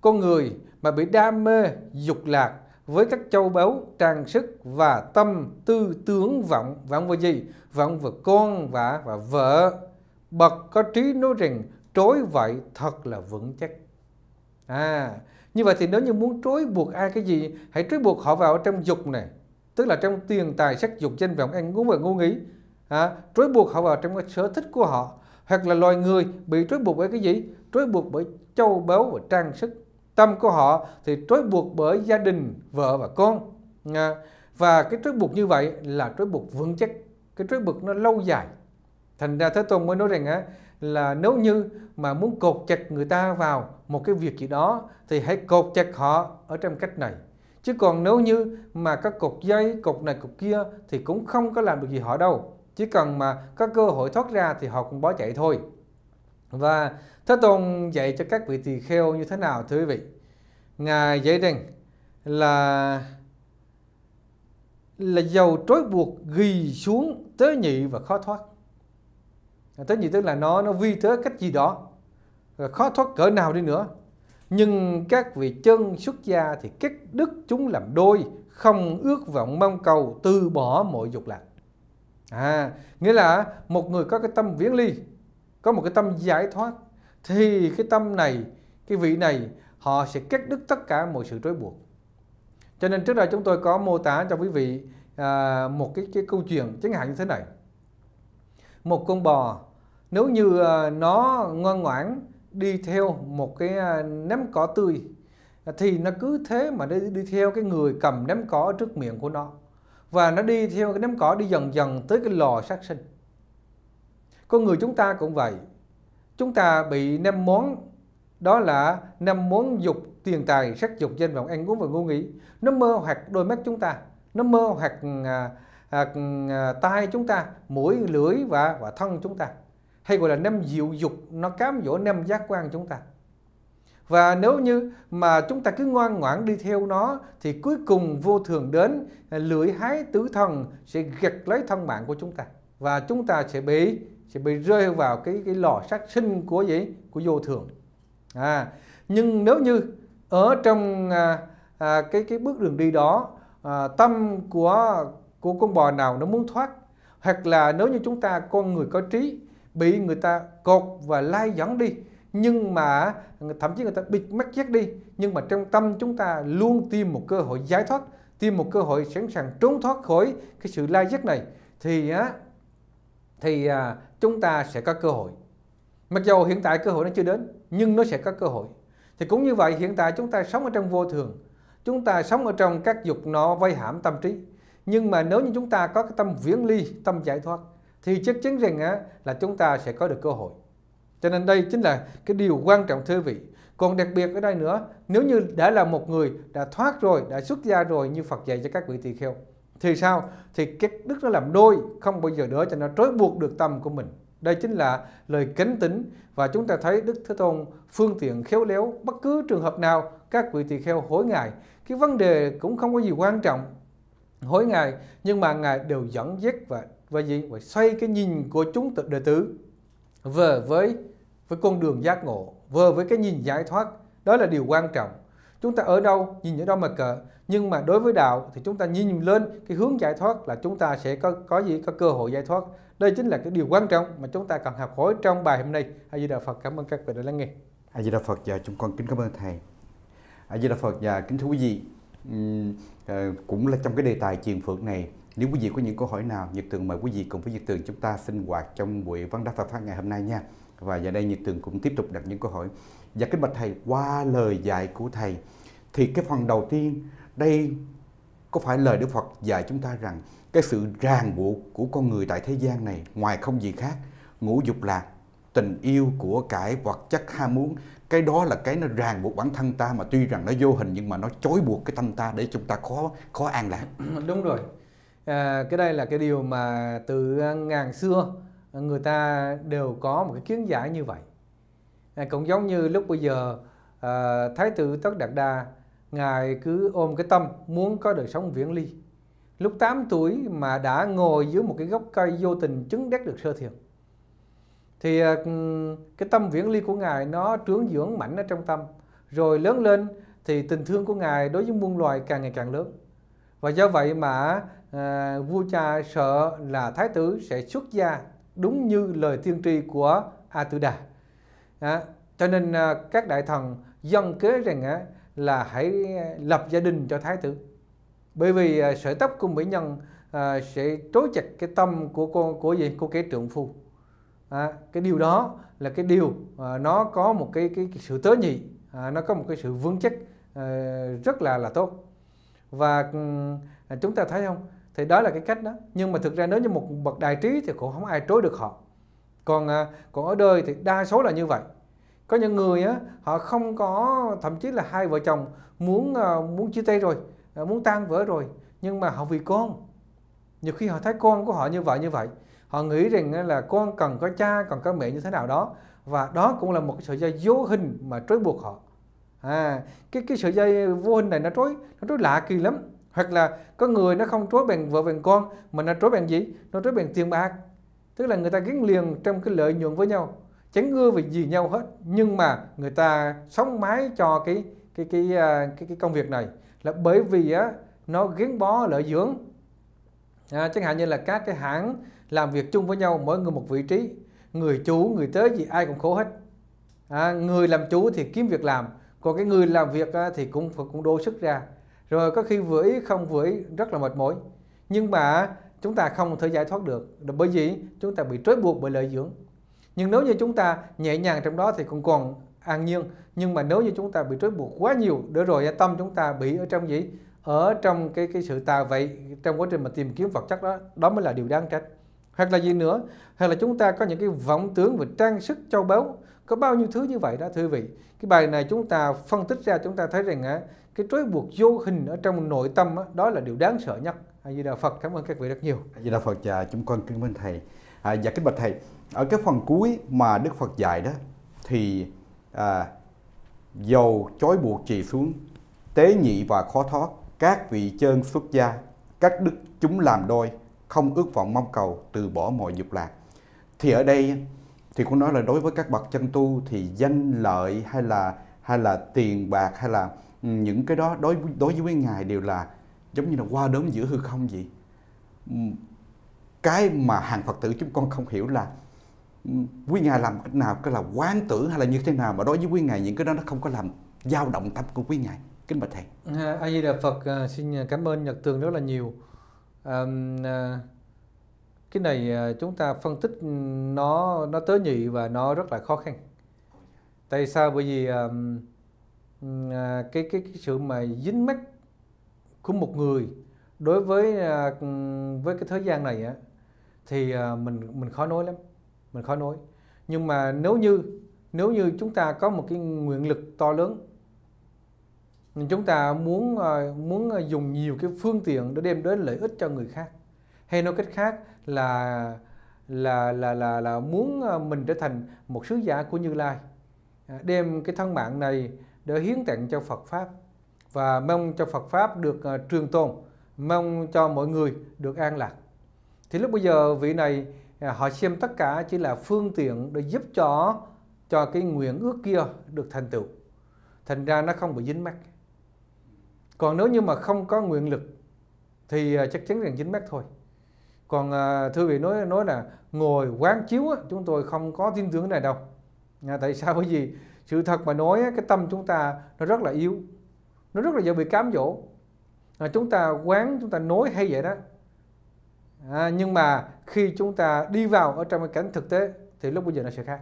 con người mà bị đam mê dục lạc với các châu báu, trang sức và tâm tư tướng vọng. Vọng vào gì? Vọng vào con và, và vợ. Bậc có trí nói rằng trối vậy thật là vững chắc. À, như vậy thì nếu như muốn trối buộc ai cái gì, hãy trối buộc họ vào trong dục này. Tức là trong tiền tài sắc dục danh vọng ăn uống và ngu nghĩ. À, trối buộc họ vào trong cái sở thích của họ. Hoặc là loài người bị trối buộc bởi cái gì? Trối buộc bởi châu báu và trang sức tâm của họ thì trói buộc bởi gia đình, vợ và con. và cái trói buộc như vậy là trói buộc vững chắc, cái trói buộc nó lâu dài. Thành ra Thế Tôn mới nói rằng á, là nếu như mà muốn cột chặt người ta vào một cái việc gì đó thì hãy cột chặt họ ở trong cách này. Chứ còn nếu như mà các cột dây, cột này, cột kia thì cũng không có làm được gì họ đâu. Chỉ cần mà có cơ hội thoát ra thì họ cũng bỏ chạy thôi. Và Thế Tôn dạy cho các vị tỳ kheo như thế nào thưa quý vị? Ngài dạy rằng là là dầu trói buộc ghi xuống tế nhị và khó thoát. À, tế nhị tức là nó nó vi tới cách gì đó khó thoát cỡ nào đi nữa nhưng các vị chân xuất gia thì kết đức chúng làm đôi không ước vọng mong cầu từ bỏ mọi dục lạc à nghĩa là một người có cái tâm viễn ly có một cái tâm giải thoát thì cái tâm này cái vị này họ sẽ kết đứt tất cả mọi sự trói buộc cho nên trước đây chúng tôi có mô tả cho quý vị à, một cái cái câu chuyện chẳng hạn như thế này một con bò nếu như à, nó ngoan ngoãn đi theo một cái à, nắm cỏ tươi thì nó cứ thế mà đi, đi theo cái người cầm ném cỏ ở trước miệng của nó và nó đi theo cái ném cỏ đi dần dần tới cái lò sát sinh con người chúng ta cũng vậy chúng ta bị năm món đó là năm món dục tiền tài sắc dục danh vọng ăn uống và ngu ngữ nó mơ hoặc đôi mắt chúng ta nó mơ hoặc à, à, à, tai chúng ta mũi lưỡi và và thân chúng ta hay gọi là năm diệu dục nó cám dỗ năm giác quan chúng ta và nếu như mà chúng ta cứ ngoan ngoãn đi theo nó thì cuối cùng vô thường đến à, lưỡi hái tứ thần sẽ gặt lấy thân mạng của chúng ta và chúng ta sẽ bị sẽ bị rơi vào cái cái lò sát sinh của gì của vô thường à nhưng nếu như ở trong à, à, cái cái bước đường đi đó à, tâm của của con bò nào nó muốn thoát hoặc là nếu như chúng ta con người có trí bị người ta cột và lai dẫn đi nhưng mà thậm chí người ta bịt mắt giác đi nhưng mà trong tâm chúng ta luôn tìm một cơ hội giải thoát tìm một cơ hội sẵn sàng trốn thoát khỏi cái sự lai giác này thì á thì à, chúng ta sẽ có cơ hội mặc dù hiện tại cơ hội nó chưa đến nhưng nó sẽ có cơ hội thì cũng như vậy hiện tại chúng ta sống ở trong vô thường chúng ta sống ở trong các dục nó vây hãm tâm trí nhưng mà nếu như chúng ta có cái tâm viễn ly tâm giải thoát thì chắc chắn rằng là chúng ta sẽ có được cơ hội cho nên đây chính là cái điều quan trọng thưa vị còn đặc biệt ở đây nữa nếu như đã là một người đã thoát rồi đã xuất gia rồi như Phật dạy cho các vị tỳ kheo thì sao thì cái đức nó làm đôi không bao giờ nữa cho nó trói buộc được tâm của mình đây chính là lời cánh tính và chúng ta thấy đức thế tôn phương tiện khéo léo bất cứ trường hợp nào các vị tỳ kheo hối ngài cái vấn đề cũng không có gì quan trọng hối ngài nhưng mà ngài đều dẫn dắt và và gì và xoay cái nhìn của chúng tự đệ tử về với với con đường giác ngộ về với cái nhìn giải thoát đó là điều quan trọng chúng ta ở đâu nhìn ở đâu mà cờ nhưng mà đối với đạo thì chúng ta nhìn lên cái hướng giải thoát là chúng ta sẽ có có gì có cơ hội giải thoát đây chính là cái điều quan trọng mà chúng ta cần học hỏi trong bài hôm nay a di đà phật cảm ơn các vị đã lắng nghe a di đà phật và dạ, chúng con kính cảm ơn thầy a di đà phật và dạ, kính thưa quý vị ờ, cũng là trong cái đề tài truyền phượng này nếu quý vị có những câu hỏi nào nhiệt tường mời quý vị cùng với nhiệt tường chúng ta sinh hoạt trong buổi văn đáp pháp ngày hôm nay nha và giờ đây nhiệt tường cũng tiếp tục đặt những câu hỏi và dạ kính bạch thầy qua lời dạy của thầy thì cái phần đầu tiên đây có phải lời Đức Phật dạy chúng ta rằng cái sự ràng buộc của con người tại thế gian này ngoài không gì khác ngũ dục lạc tình yêu của cải vật chất ham muốn cái đó là cái nó ràng buộc bản thân ta mà tuy rằng nó vô hình nhưng mà nó trói buộc cái tâm ta để chúng ta khó khó an lạc đúng rồi à, cái đây là cái điều mà từ ngàn xưa người ta đều có một cái kiến giải như vậy à, cũng giống như lúc bây giờ à, thái tử tất đạt đa Ngài cứ ôm cái tâm muốn có đời sống viễn ly. Lúc 8 tuổi mà đã ngồi dưới một cái gốc cây vô tình chứng đắc được sơ thiền. Thì ờ, cái tâm viễn ly của Ngài nó trướng dưỡng mạnh ở trong tâm. Rồi lớn lên thì tình thương của Ngài đối với muôn loài càng ngày càng lớn. Và do vậy mà à, vua cha sợ là thái tử sẽ xuất gia đúng như lời tiên tri của A Tử Đà. À, cho nên à, các đại thần dân kế rằng á, là hãy ờ, lập gia đình cho thái tử bởi vì ờ, sợi tóc của mỹ nhân à, sẽ trói chặt cái tâm của con của gì của kẻ trượng phu à, cái điều đó là cái điều à, nó có một cái cái, cái sự tớ nhị à, nó có một cái sự vững chắc à, rất là là tốt và à, chúng ta thấy không thì đó là cái cách đó nhưng mà thực ra nếu như một bậc đại trí thì cũng không ai trối được họ còn à, còn ở đời thì đa số là như vậy có những người á họ không có thậm chí là hai vợ chồng muốn ờ, muốn chia tay rồi ờ, muốn tan vỡ rồi nhưng mà họ vì con nhiều khi họ thấy con của họ như vậy như vậy họ nghĩ rằng là con cần có cha cần có mẹ như thế nào đó và đó cũng là một cái sợi dây vô hình mà trói buộc họ à cái cái sợi dây vô hình này nó trói nó trói lạ kỳ lắm hoặc là có người nó không trói bằng vợ bằng con mà nó trói bằng gì nó trói bằng tiền bạc tức là người ta gắn liền trong cái lợi nhuận với nhau chẳng ưa việc gì nhau hết nhưng mà người ta sống mái cho cái cái cái à, cái, cái công việc này là bởi vì á nó gắn bó lợi dưỡng à, chẳng hạn như là các cái hãng làm việc chung với nhau mỗi người một vị trí người chủ người tới gì ai cũng khổ hết à, người làm chủ thì kiếm việc làm còn cái người làm việc á, thì cũng cũng đô sức ra rồi có khi vừa ý không vừa ý rất là mệt mỏi nhưng mà chúng ta không thể giải thoát được bởi vì chúng ta bị trói buộc bởi lợi dưỡng nhưng nếu như chúng ta nhẹ nhàng trong đó thì cũng còn an nhiên nhưng mà nếu như chúng ta bị trói buộc quá nhiều để rồi tâm chúng ta bị ở trong gì ở trong cái cái sự tà vậy trong quá trình mà tìm kiếm vật chất đó đó mới là điều đáng trách hoặc là gì nữa hoặc là chúng ta có những cái vọng tướng về trang sức châu báu có bao nhiêu thứ như vậy đó thưa vị cái bài này chúng ta phân tích ra chúng ta thấy rằng á cái trói buộc vô hình ở trong nội tâm á, đó là điều đáng sợ nhất a di đà phật cảm ơn các vị rất nhiều a di đà phật và chúng con kính mến thầy à, và dạ kính bạch thầy ở cái phần cuối mà Đức Phật dạy đó thì à, dầu chói buộc trì xuống tế nhị và khó thoát các vị chân xuất gia các đức chúng làm đôi không ước vọng mong cầu từ bỏ mọi dục lạc thì ở đây thì cũng nói là đối với các bậc chân tu thì danh lợi hay là hay là tiền bạc hay là ừ, những cái đó đối đối với ngài đều là giống như là qua đốm giữa hư không vậy ừ, cái mà hàng phật tử chúng con không hiểu là quý ngài làm cách nào cái là quán tử hay là như thế nào mà đối với quý ngài những cái đó nó không có làm dao động tâm của quý ngài kính bạch thầy à, a di đà phật à, xin à, cảm ơn nhật tường rất là nhiều à, cái này chúng ta phân tích nó nó tới nhị và nó rất là khó khăn tại sao bởi vì à, cái, cái cái sự mà dính mắc của một người đối với với cái thế gian này á thì mình mình khó nói lắm mình khó nói nhưng mà nếu như nếu như chúng ta có một cái nguyện lực to lớn chúng ta muốn ờ, muốn ờ, dùng nhiều cái phương tiện để đem đến lợi ích cho người khác hay nói cách khác là là là là là muốn ờ, mình trở thành một sứ giả của Như Lai à, đem cái thân mạng này để hiến tặng cho Phật pháp và mong cho Phật pháp được trường tồn mong cho mọi người được an lạc thì lúc bây giờ vị này Ờ, họ xem tất cả chỉ là phương tiện để giúp cho cho cái nguyện ước kia được thành tựu thành ra nó không bị dính mắc còn nếu như mà không có nguyện lực thì ờ, chắc chắn rằng dính mắc thôi còn ờ, thưa vị nói nói là ngồi quán chiếu chúng tôi không có tin tưởng này đâu tại sao bởi vì sự thật mà nói cái tâm chúng ta nó rất là yếu nó rất là dễ bị cám dỗ chúng ta quán chúng ta nói hay vậy đó à, nhưng mà khi chúng ta đi vào ở trong cái cảnh thực tế thì lúc bây giờ nó sẽ khác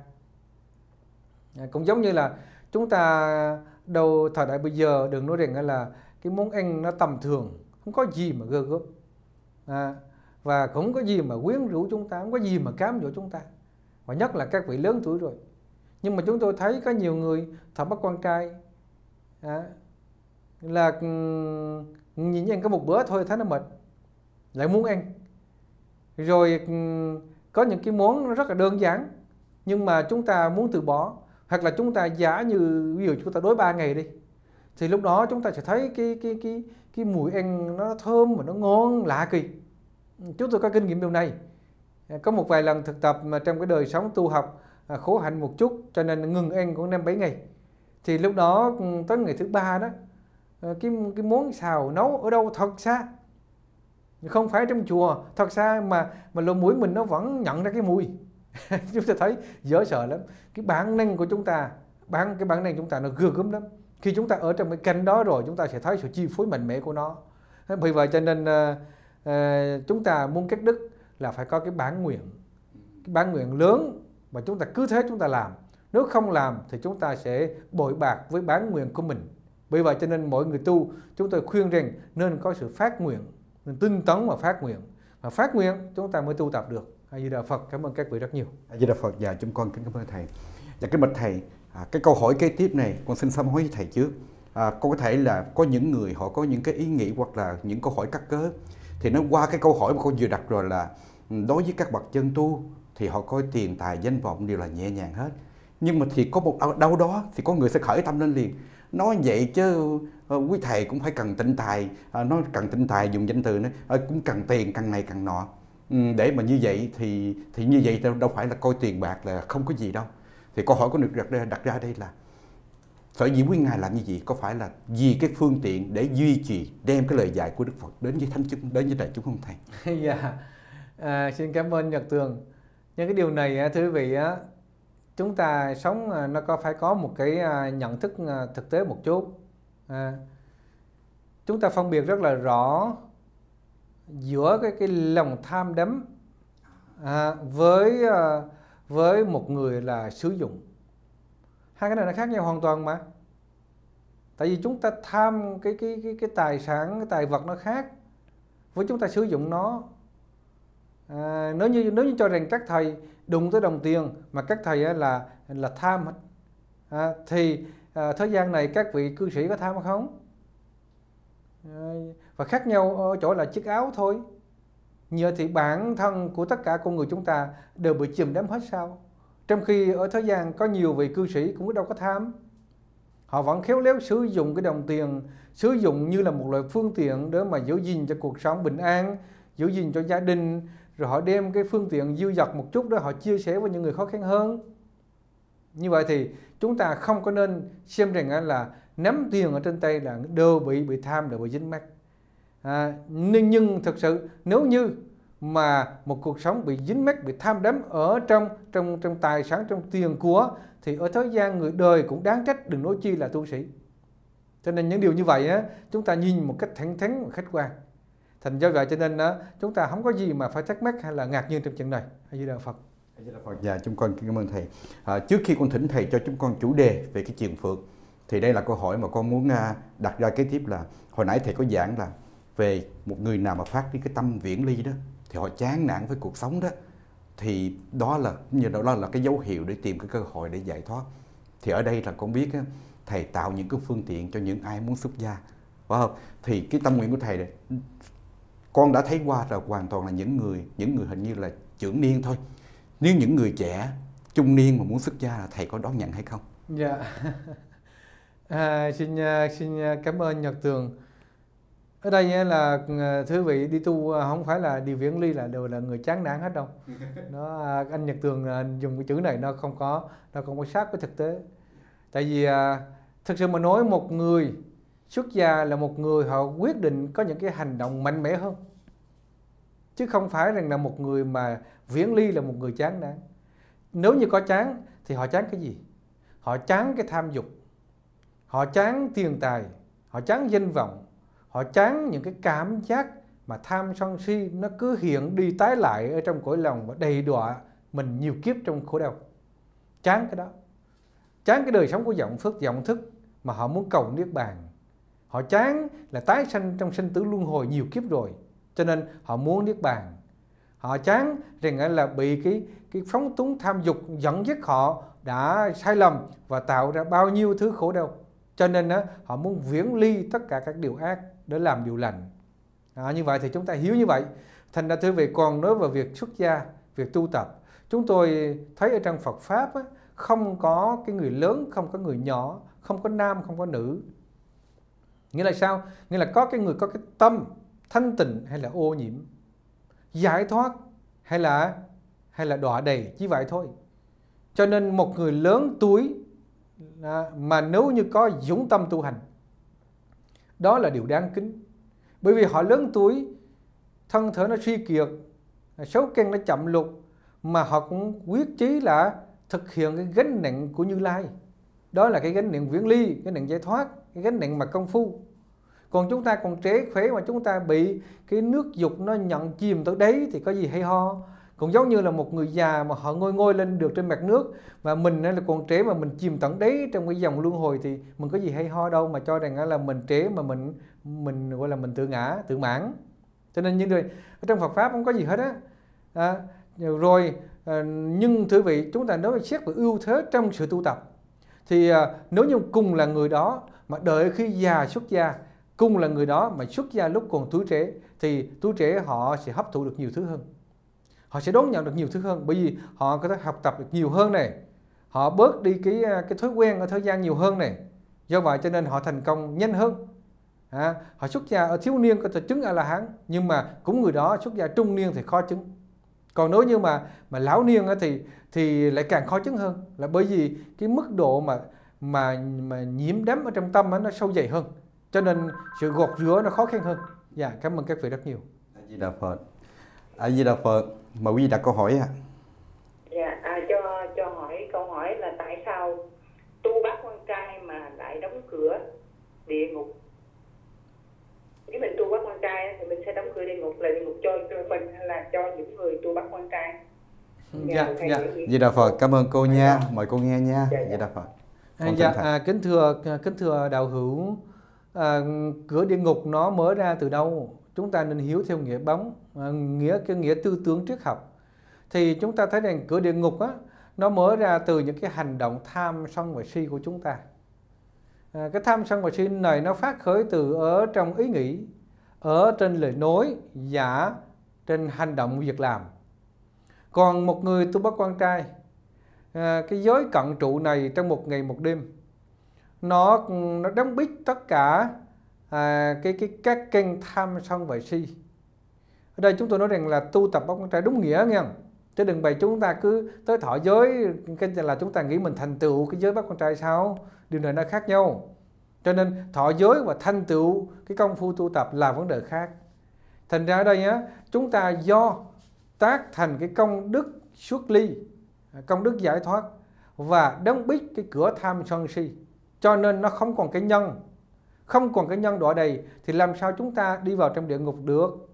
à, cũng giống như là chúng ta đầu thời đại bây giờ đừng nói rằng là cái món ăn nó tầm thường không có gì mà gơ gớm à, và cũng có gì mà quyến rũ chúng ta không có gì mà cám dỗ chúng ta và nhất là các vị lớn tuổi rồi nhưng mà chúng tôi thấy có nhiều người thọ bắt quan trai à, là nhìn ăn có một bữa thôi thấy nó mệt lại muốn ăn rồi ừ, có những cái món rất là đơn giản nhưng mà chúng ta muốn từ bỏ hoặc là chúng ta giả như ví dụ chúng ta đối ba ngày đi thì lúc đó chúng ta sẽ thấy cái cái cái cái mùi ăn nó thơm và nó ngon lạ kỳ chúng tôi có kinh nghiệm điều này có một vài lần thực tập mà trong cái đời sống tu học à, khổ hạnh một chút cho nên ngừng ăn cũng năm bảy ngày thì lúc đó ừ, tới ngày thứ ba đó ờ, cái cái món xào nấu ở đâu thật xa không phải trong chùa thật ra mà mà lỗ mũi mình nó vẫn nhận ra cái mùi chúng ta thấy dở sợ lắm cái bản năng của chúng ta bản cái bản năng chúng ta nó gừa gớm lắm khi chúng ta ở trong cái kênh đó rồi chúng ta sẽ thấy sự chi phối mạnh mẽ của nó bởi vậy cho nên uh, uh, chúng ta muốn cắt đứt là phải có cái bản nguyện cái bản nguyện lớn mà chúng ta cứ thế chúng ta làm nếu không làm thì chúng ta sẽ bội bạc với bán nguyện của mình bởi vậy cho nên mọi người tu chúng tôi khuyên rằng nên có sự phát nguyện mình tinh tấn và phát nguyện và phát nguyện chúng ta mới tu tập được a di đà phật cảm ơn các vị rất nhiều a di đà phật và dạ, chúng con kính cảm ơn thầy và cái bạch thầy à, cái câu hỏi kế tiếp này con xin sám hối với thầy trước à, con có thể là có những người họ có những cái ý nghĩ hoặc là những câu hỏi cắt cớ thì nó qua cái câu hỏi mà con vừa đặt rồi là ừ, đối với các bậc chân tu thì họ coi tiền tài danh vọng đều là nhẹ nhàng hết nhưng mà thì có một đâu đó thì có người sẽ khởi tâm lên liền nói vậy chứ Ờ, quý thầy cũng phải cần tinh tài ờ, nó cần tinh tài dùng danh từ nó ờ, cũng cần tiền cần này cần nọ ừ, để mà như vậy thì thì như vậy đâu, đâu phải là coi tiền bạc là không có gì đâu thì câu hỏi có được đặt ra, đặt ra đây là sở dĩ quý ngài làm như vậy có phải là vì cái phương tiện để duy trì đem cái lời dạy của đức phật đến với thánh chúng đến với đại chúng không thầy dạ à, xin cảm ơn nhật tường những cái điều này thưa quý vị chúng ta sống à, nó có phải có một cái à, nhận thức à, thực tế một chút à, chúng ta phân biệt rất là rõ giữa cái cái lòng tham đắm à, với à, với một người là sử dụng hai cái này nó khác nhau hoàn toàn mà tại vì chúng ta tham cái cái cái cái tài sản cái tài vật nó khác với chúng ta sử dụng nó à, nếu như nếu như cho rằng các thầy đụng tới đồng tiền mà các thầy là là tham à, thì à, ờ, thời gian này các vị cư sĩ có tham không và khác nhau ở chỗ là chiếc áo thôi nhờ thì bản thân của tất cả con người chúng ta đều bị chìm đắm hết sao trong khi ở thế gian có nhiều vị cư sĩ cũng đâu có tham họ vẫn khéo léo sử dụng cái đồng tiền sử dụng như là một loại phương tiện để mà giữ gìn cho cuộc sống bình an giữ gìn cho gia đình rồi họ đem cái phương tiện dư dật một chút đó họ chia sẻ với những người khó khăn hơn như vậy thì chúng ta không có nên xem rằng là nắm tiền ở trên tay là đều bị bị tham đều bị dính mắc à, nhưng nhưng thực sự nếu như mà một cuộc sống bị dính mắc bị tham đắm ở trong trong trong tài sản trong tiền của thì ở thế gian người đời cũng đáng trách đừng nói chi là tu sĩ cho nên những điều như vậy á, chúng ta nhìn một cách thẳng thắn và khách quan thành do vậy cho nên á, chúng ta không có gì mà phải thắc mắc hay là ngạc nhiên trong chuyện này hay gì đạo phật Phật dạ chúng con cảm ơn thầy à, trước khi con thỉnh thầy cho chúng con chủ đề về cái chuyện phượt thì đây là câu hỏi mà con muốn à, đặt ra kế tiếp là hồi nãy thầy có giảng là về một người nào mà phát đi cái tâm viễn ly đó thì họ chán nản với cuộc sống đó thì đó là như đó là cái dấu hiệu để tìm cái cơ hội để giải thoát thì ở đây là con biết thầy tạo những cái phương tiện cho những ai muốn xuất gia phải không thì cái tâm nguyện của thầy này, con đã thấy qua là hoàn toàn là những người những người hình như là trưởng niên thôi nếu những người trẻ trung niên mà muốn xuất gia là thầy có đón nhận hay không dạ à, xin à, xin à, cảm ơn nhật tường ở đây nha là à, thứ vị đi tu không phải là đi viễn ly là đều là người chán nản hết đâu nó anh nhật tường dùng cái chữ này nó không có nó không có sát với thực tế tại vì thực sự mà nói một người xuất gia là một người họ quyết định có những cái hành động mạnh mẽ hơn chứ không phải rằng là một người mà viễn ly là một người chán nản nếu như có chán thì họ chán cái gì họ chán cái tham dục họ chán tiền tài họ chán danh vọng họ chán những cái cảm giác mà tham sân si nó cứ hiện đi tái lại ở trong cõi lòng và đầy đọa mình nhiều kiếp trong khổ đau chán cái đó chán cái đời sống của vọng phước vọng thức mà họ muốn cầu niết bàn họ chán là tái sanh trong sinh tử luân hồi nhiều kiếp rồi cho nên họ muốn niết bàn họ chán rằng là bị cái cái phóng túng tham dục dẫn dắt họ đã sai lầm và tạo ra bao nhiêu thứ khổ đau cho nên đó, họ muốn viễn ly tất cả các điều ác để làm điều lành à, như vậy thì chúng ta hiểu như vậy thành ra thưa vị còn nói về việc xuất gia việc tu tập chúng tôi thấy ở trong Phật pháp á, không có cái người lớn không có người nhỏ không có nam không có nữ nghĩa là sao nghĩa là có cái người có cái tâm thanh tịnh hay là ô nhiễm giải thoát hay là hay là đọa đầy chỉ vậy thôi cho nên một người lớn tuổi à, mà nếu như có dũng tâm tu hành đó là điều đáng kính bởi vì họ lớn tuổi thân thể nó suy kiệt xấu căn nó chậm lụt mà họ cũng quyết chí là thực hiện cái gánh nặng của như lai đó là cái gánh nặng viễn ly cái nặng giải thoát cái gánh nặng mặt công phu còn chúng ta còn trễ khỏe mà chúng ta bị cái nước dục nó nhận chìm tới đấy thì có gì hay ho cũng giống như là một người già mà họ ngôi ngôi lên được trên mặt nước và mình là còn trẻ mà mình chìm tận đấy trong cái dòng luân hồi thì mình có gì hay ho đâu mà cho rằng là mình trẻ mà mình mình gọi là mình tự ngã tự mãn cho nên những người trong Phật pháp không có gì hết á à, rồi à, nhưng thưa vị chúng ta nói xét về ưu thế trong sự tu tập thì à, nếu như cùng là người đó mà đợi khi già xuất gia Cung là người đó mà xuất gia lúc còn tuổi trẻ thì tuổi trẻ họ sẽ hấp thụ được nhiều thứ hơn. Họ sẽ đón nhận được nhiều thứ hơn bởi vì họ có thể học tập được nhiều hơn này. Họ bớt đi cái à, cái thói quen ở thời gian nhiều hơn này. Do vậy cho nên họ thành công nhanh hơn. À, họ xuất gia ở thiếu niên có thể chứng A-la-hán nhưng mà cũng người đó xuất gia trung niên thì khó chứng. Còn nếu như mà mà lão niên thì thì lại càng khó chứng hơn là bởi vì cái mức độ mà mà mà nhiễm đắm ở trong tâm nó sâu dày hơn cho nên sự gột rửa nó khó khăn hơn dạ cảm ơn các vị rất nhiều a di đà phật a di đà phật mà quý vị đặt câu hỏi ạ à. dạ à, cho cho hỏi câu hỏi là tại sao tu bác quan trai mà lại đóng cửa địa ngục nếu mình tu bác quan trai thì mình sẽ đóng cửa địa ngục là địa ngục cho, cho mình hay là cho những người tu bác quan trai dạ dạ, dạ. di đà phật cảm ơn cô nha dạ. mời cô nghe nha dạ, dạ. di đà phật à, Con dạ à, kính thưa kính thưa đạo hữu à, cửa địa ngục nó mở ra từ đâu chúng ta nên hiểu theo nghĩa bóng à, ờ, nghĩa cái nghĩa tư tưởng triết học thì chúng ta thấy rằng cửa địa ngục á nó mở ra từ những cái hành động tham sân và si của chúng ta à, cái tham sân và si này nó phát khởi từ ở trong ý nghĩ ở trên lời nói giả trên hành động việc làm còn một người tu bất quan trai à, cái giới cận trụ này trong một ngày một đêm nó nó đóng bít tất cả à, cái cái các kênh tham sân và si ở đây chúng tôi nói rằng là tu tập bóc trái đúng nghĩa nha chứ đừng bày chúng ta cứ tới thọ giới cái là chúng ta nghĩ mình thành tựu cái giới bắt con trai sao điều này nó khác nhau cho nên thọ giới và thành tựu cái công phu tu tập là vấn đề khác thành ra ở đây á chúng ta do tác thành cái công đức xuất ly công đức giải thoát và đóng bít cái cửa tham sân si cho nên nó không còn cái nhân không còn cái nhân đọa đầy thì làm sao chúng ta đi vào trong địa ngục được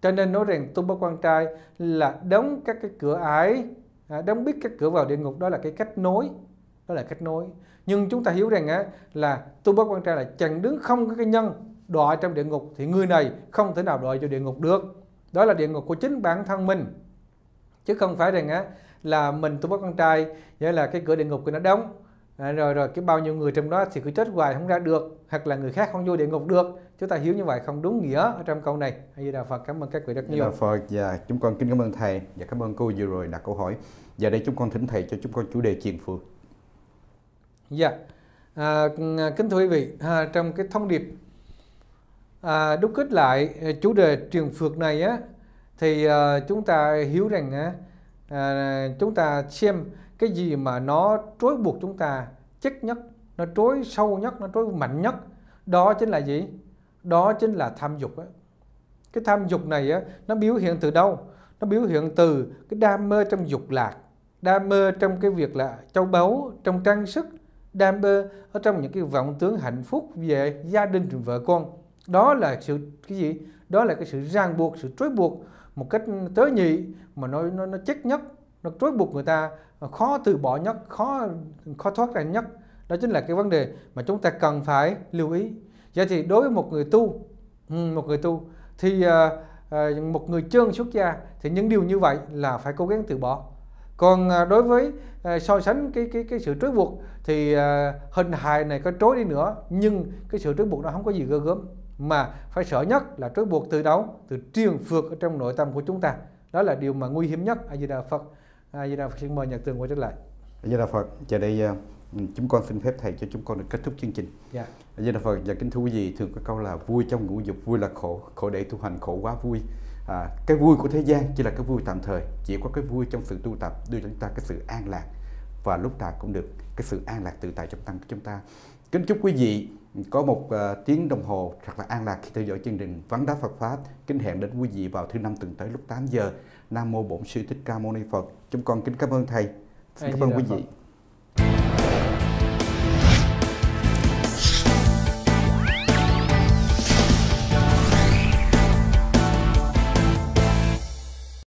cho nên nói rằng tu bất quan trai là đóng các cái cửa ái à, đóng biết các cửa vào địa ngục đó là cái cách nối đó là cách nối nhưng chúng ta hiểu rằng á, là tu bất quan trai là chẳng đứng không có cái nhân đọa trong địa ngục thì người này không thể nào đọa cho địa ngục được đó là địa ngục của chính bản thân mình chứ không phải rằng á là mình tu bất quan trai vậy là cái cửa địa ngục của nó đóng à, rồi rồi cái bao nhiêu người trong đó thì cứ chết hoài không ra được hoặc là người khác không vô địa ngục được chúng ta hiểu như vậy không đúng nghĩa ở trong câu này a di đà phật cảm ơn các vị rất dạ, nhiều đà phật và dạ, chúng con kính cảm ơn thầy và dạ, cảm ơn cô vừa rồi đặt câu hỏi và đây chúng con thỉnh thầy cho chúng con chủ đề truyền phượng dạ à, kính thưa quý vị à, trong cái thông điệp à, đúc kết lại à, chủ đề truyền phược này á thì à, chúng ta hiểu rằng á à, chúng ta xem cái gì mà nó trói buộc chúng ta chất nhất nó trói sâu nhất nó trói mạnh nhất đó chính là gì đó chính là tham dục ấy. cái tham dục này ấy, nó biểu hiện từ đâu nó biểu hiện từ cái đam mê trong dục lạc đam mê trong cái việc là châu báu trong trang sức đam mê ở trong những cái vọng tướng hạnh phúc về gia đình vợ con đó là sự cái gì đó là cái sự ràng buộc sự trói buộc một cách tớ nhị mà nó nó, nó chất nhất nó trói buộc người ta khó từ bỏ nhất khó khó thoát ra nhất đó chính là cái vấn đề mà chúng ta cần phải lưu ý vậy thì đối với một người tu ừ, một người tu thì ờ, ờ, một người chân xuất gia thì những điều như vậy là phải cố gắng từ bỏ còn ờ, đối với so sánh cái cái cái sự trói buộc thì hình hài này có trói đi nữa nhưng cái sự trói buộc nó không có gì gơ gớm mà phải sợ nhất là trói buộc từ đâu từ triền phược ở trong nội tâm của chúng ta đó là điều mà nguy hiểm nhất a di đà phật A Di Đà Phật xin mời Nhật Tường quay trở lại. A Di Đà Phật, giờ đây ờ, chúng con xin phép thầy cho chúng con được kết thúc chương trình. Dạ. A Di Đà Phật, và dạ kính thưa quý vị, thường có câu là vui trong ngũ dục, vui là khổ, khổ để tu hành, khổ quá vui. À, cái vui của thế gian chỉ là cái vui tạm thời, chỉ có cái vui trong sự tu tập đưa cho chúng ta cái sự an lạc và lúc nào cũng được cái sự an lạc tự tại trong tâm của chúng ta. Kính chúc quý vị có một uh, tiếng đồng hồ thật là an lạc khi theo dõi chương trình Vắng Đá Phật Pháp. Kính hẹn đến quý vị vào thứ năm tuần tới lúc 8 giờ. Nam Mô Bổn Sư Thích Ca Mâu Ni Phật. Chúng con kính cảm ơn Thầy. Xin cảm ơn quý vị.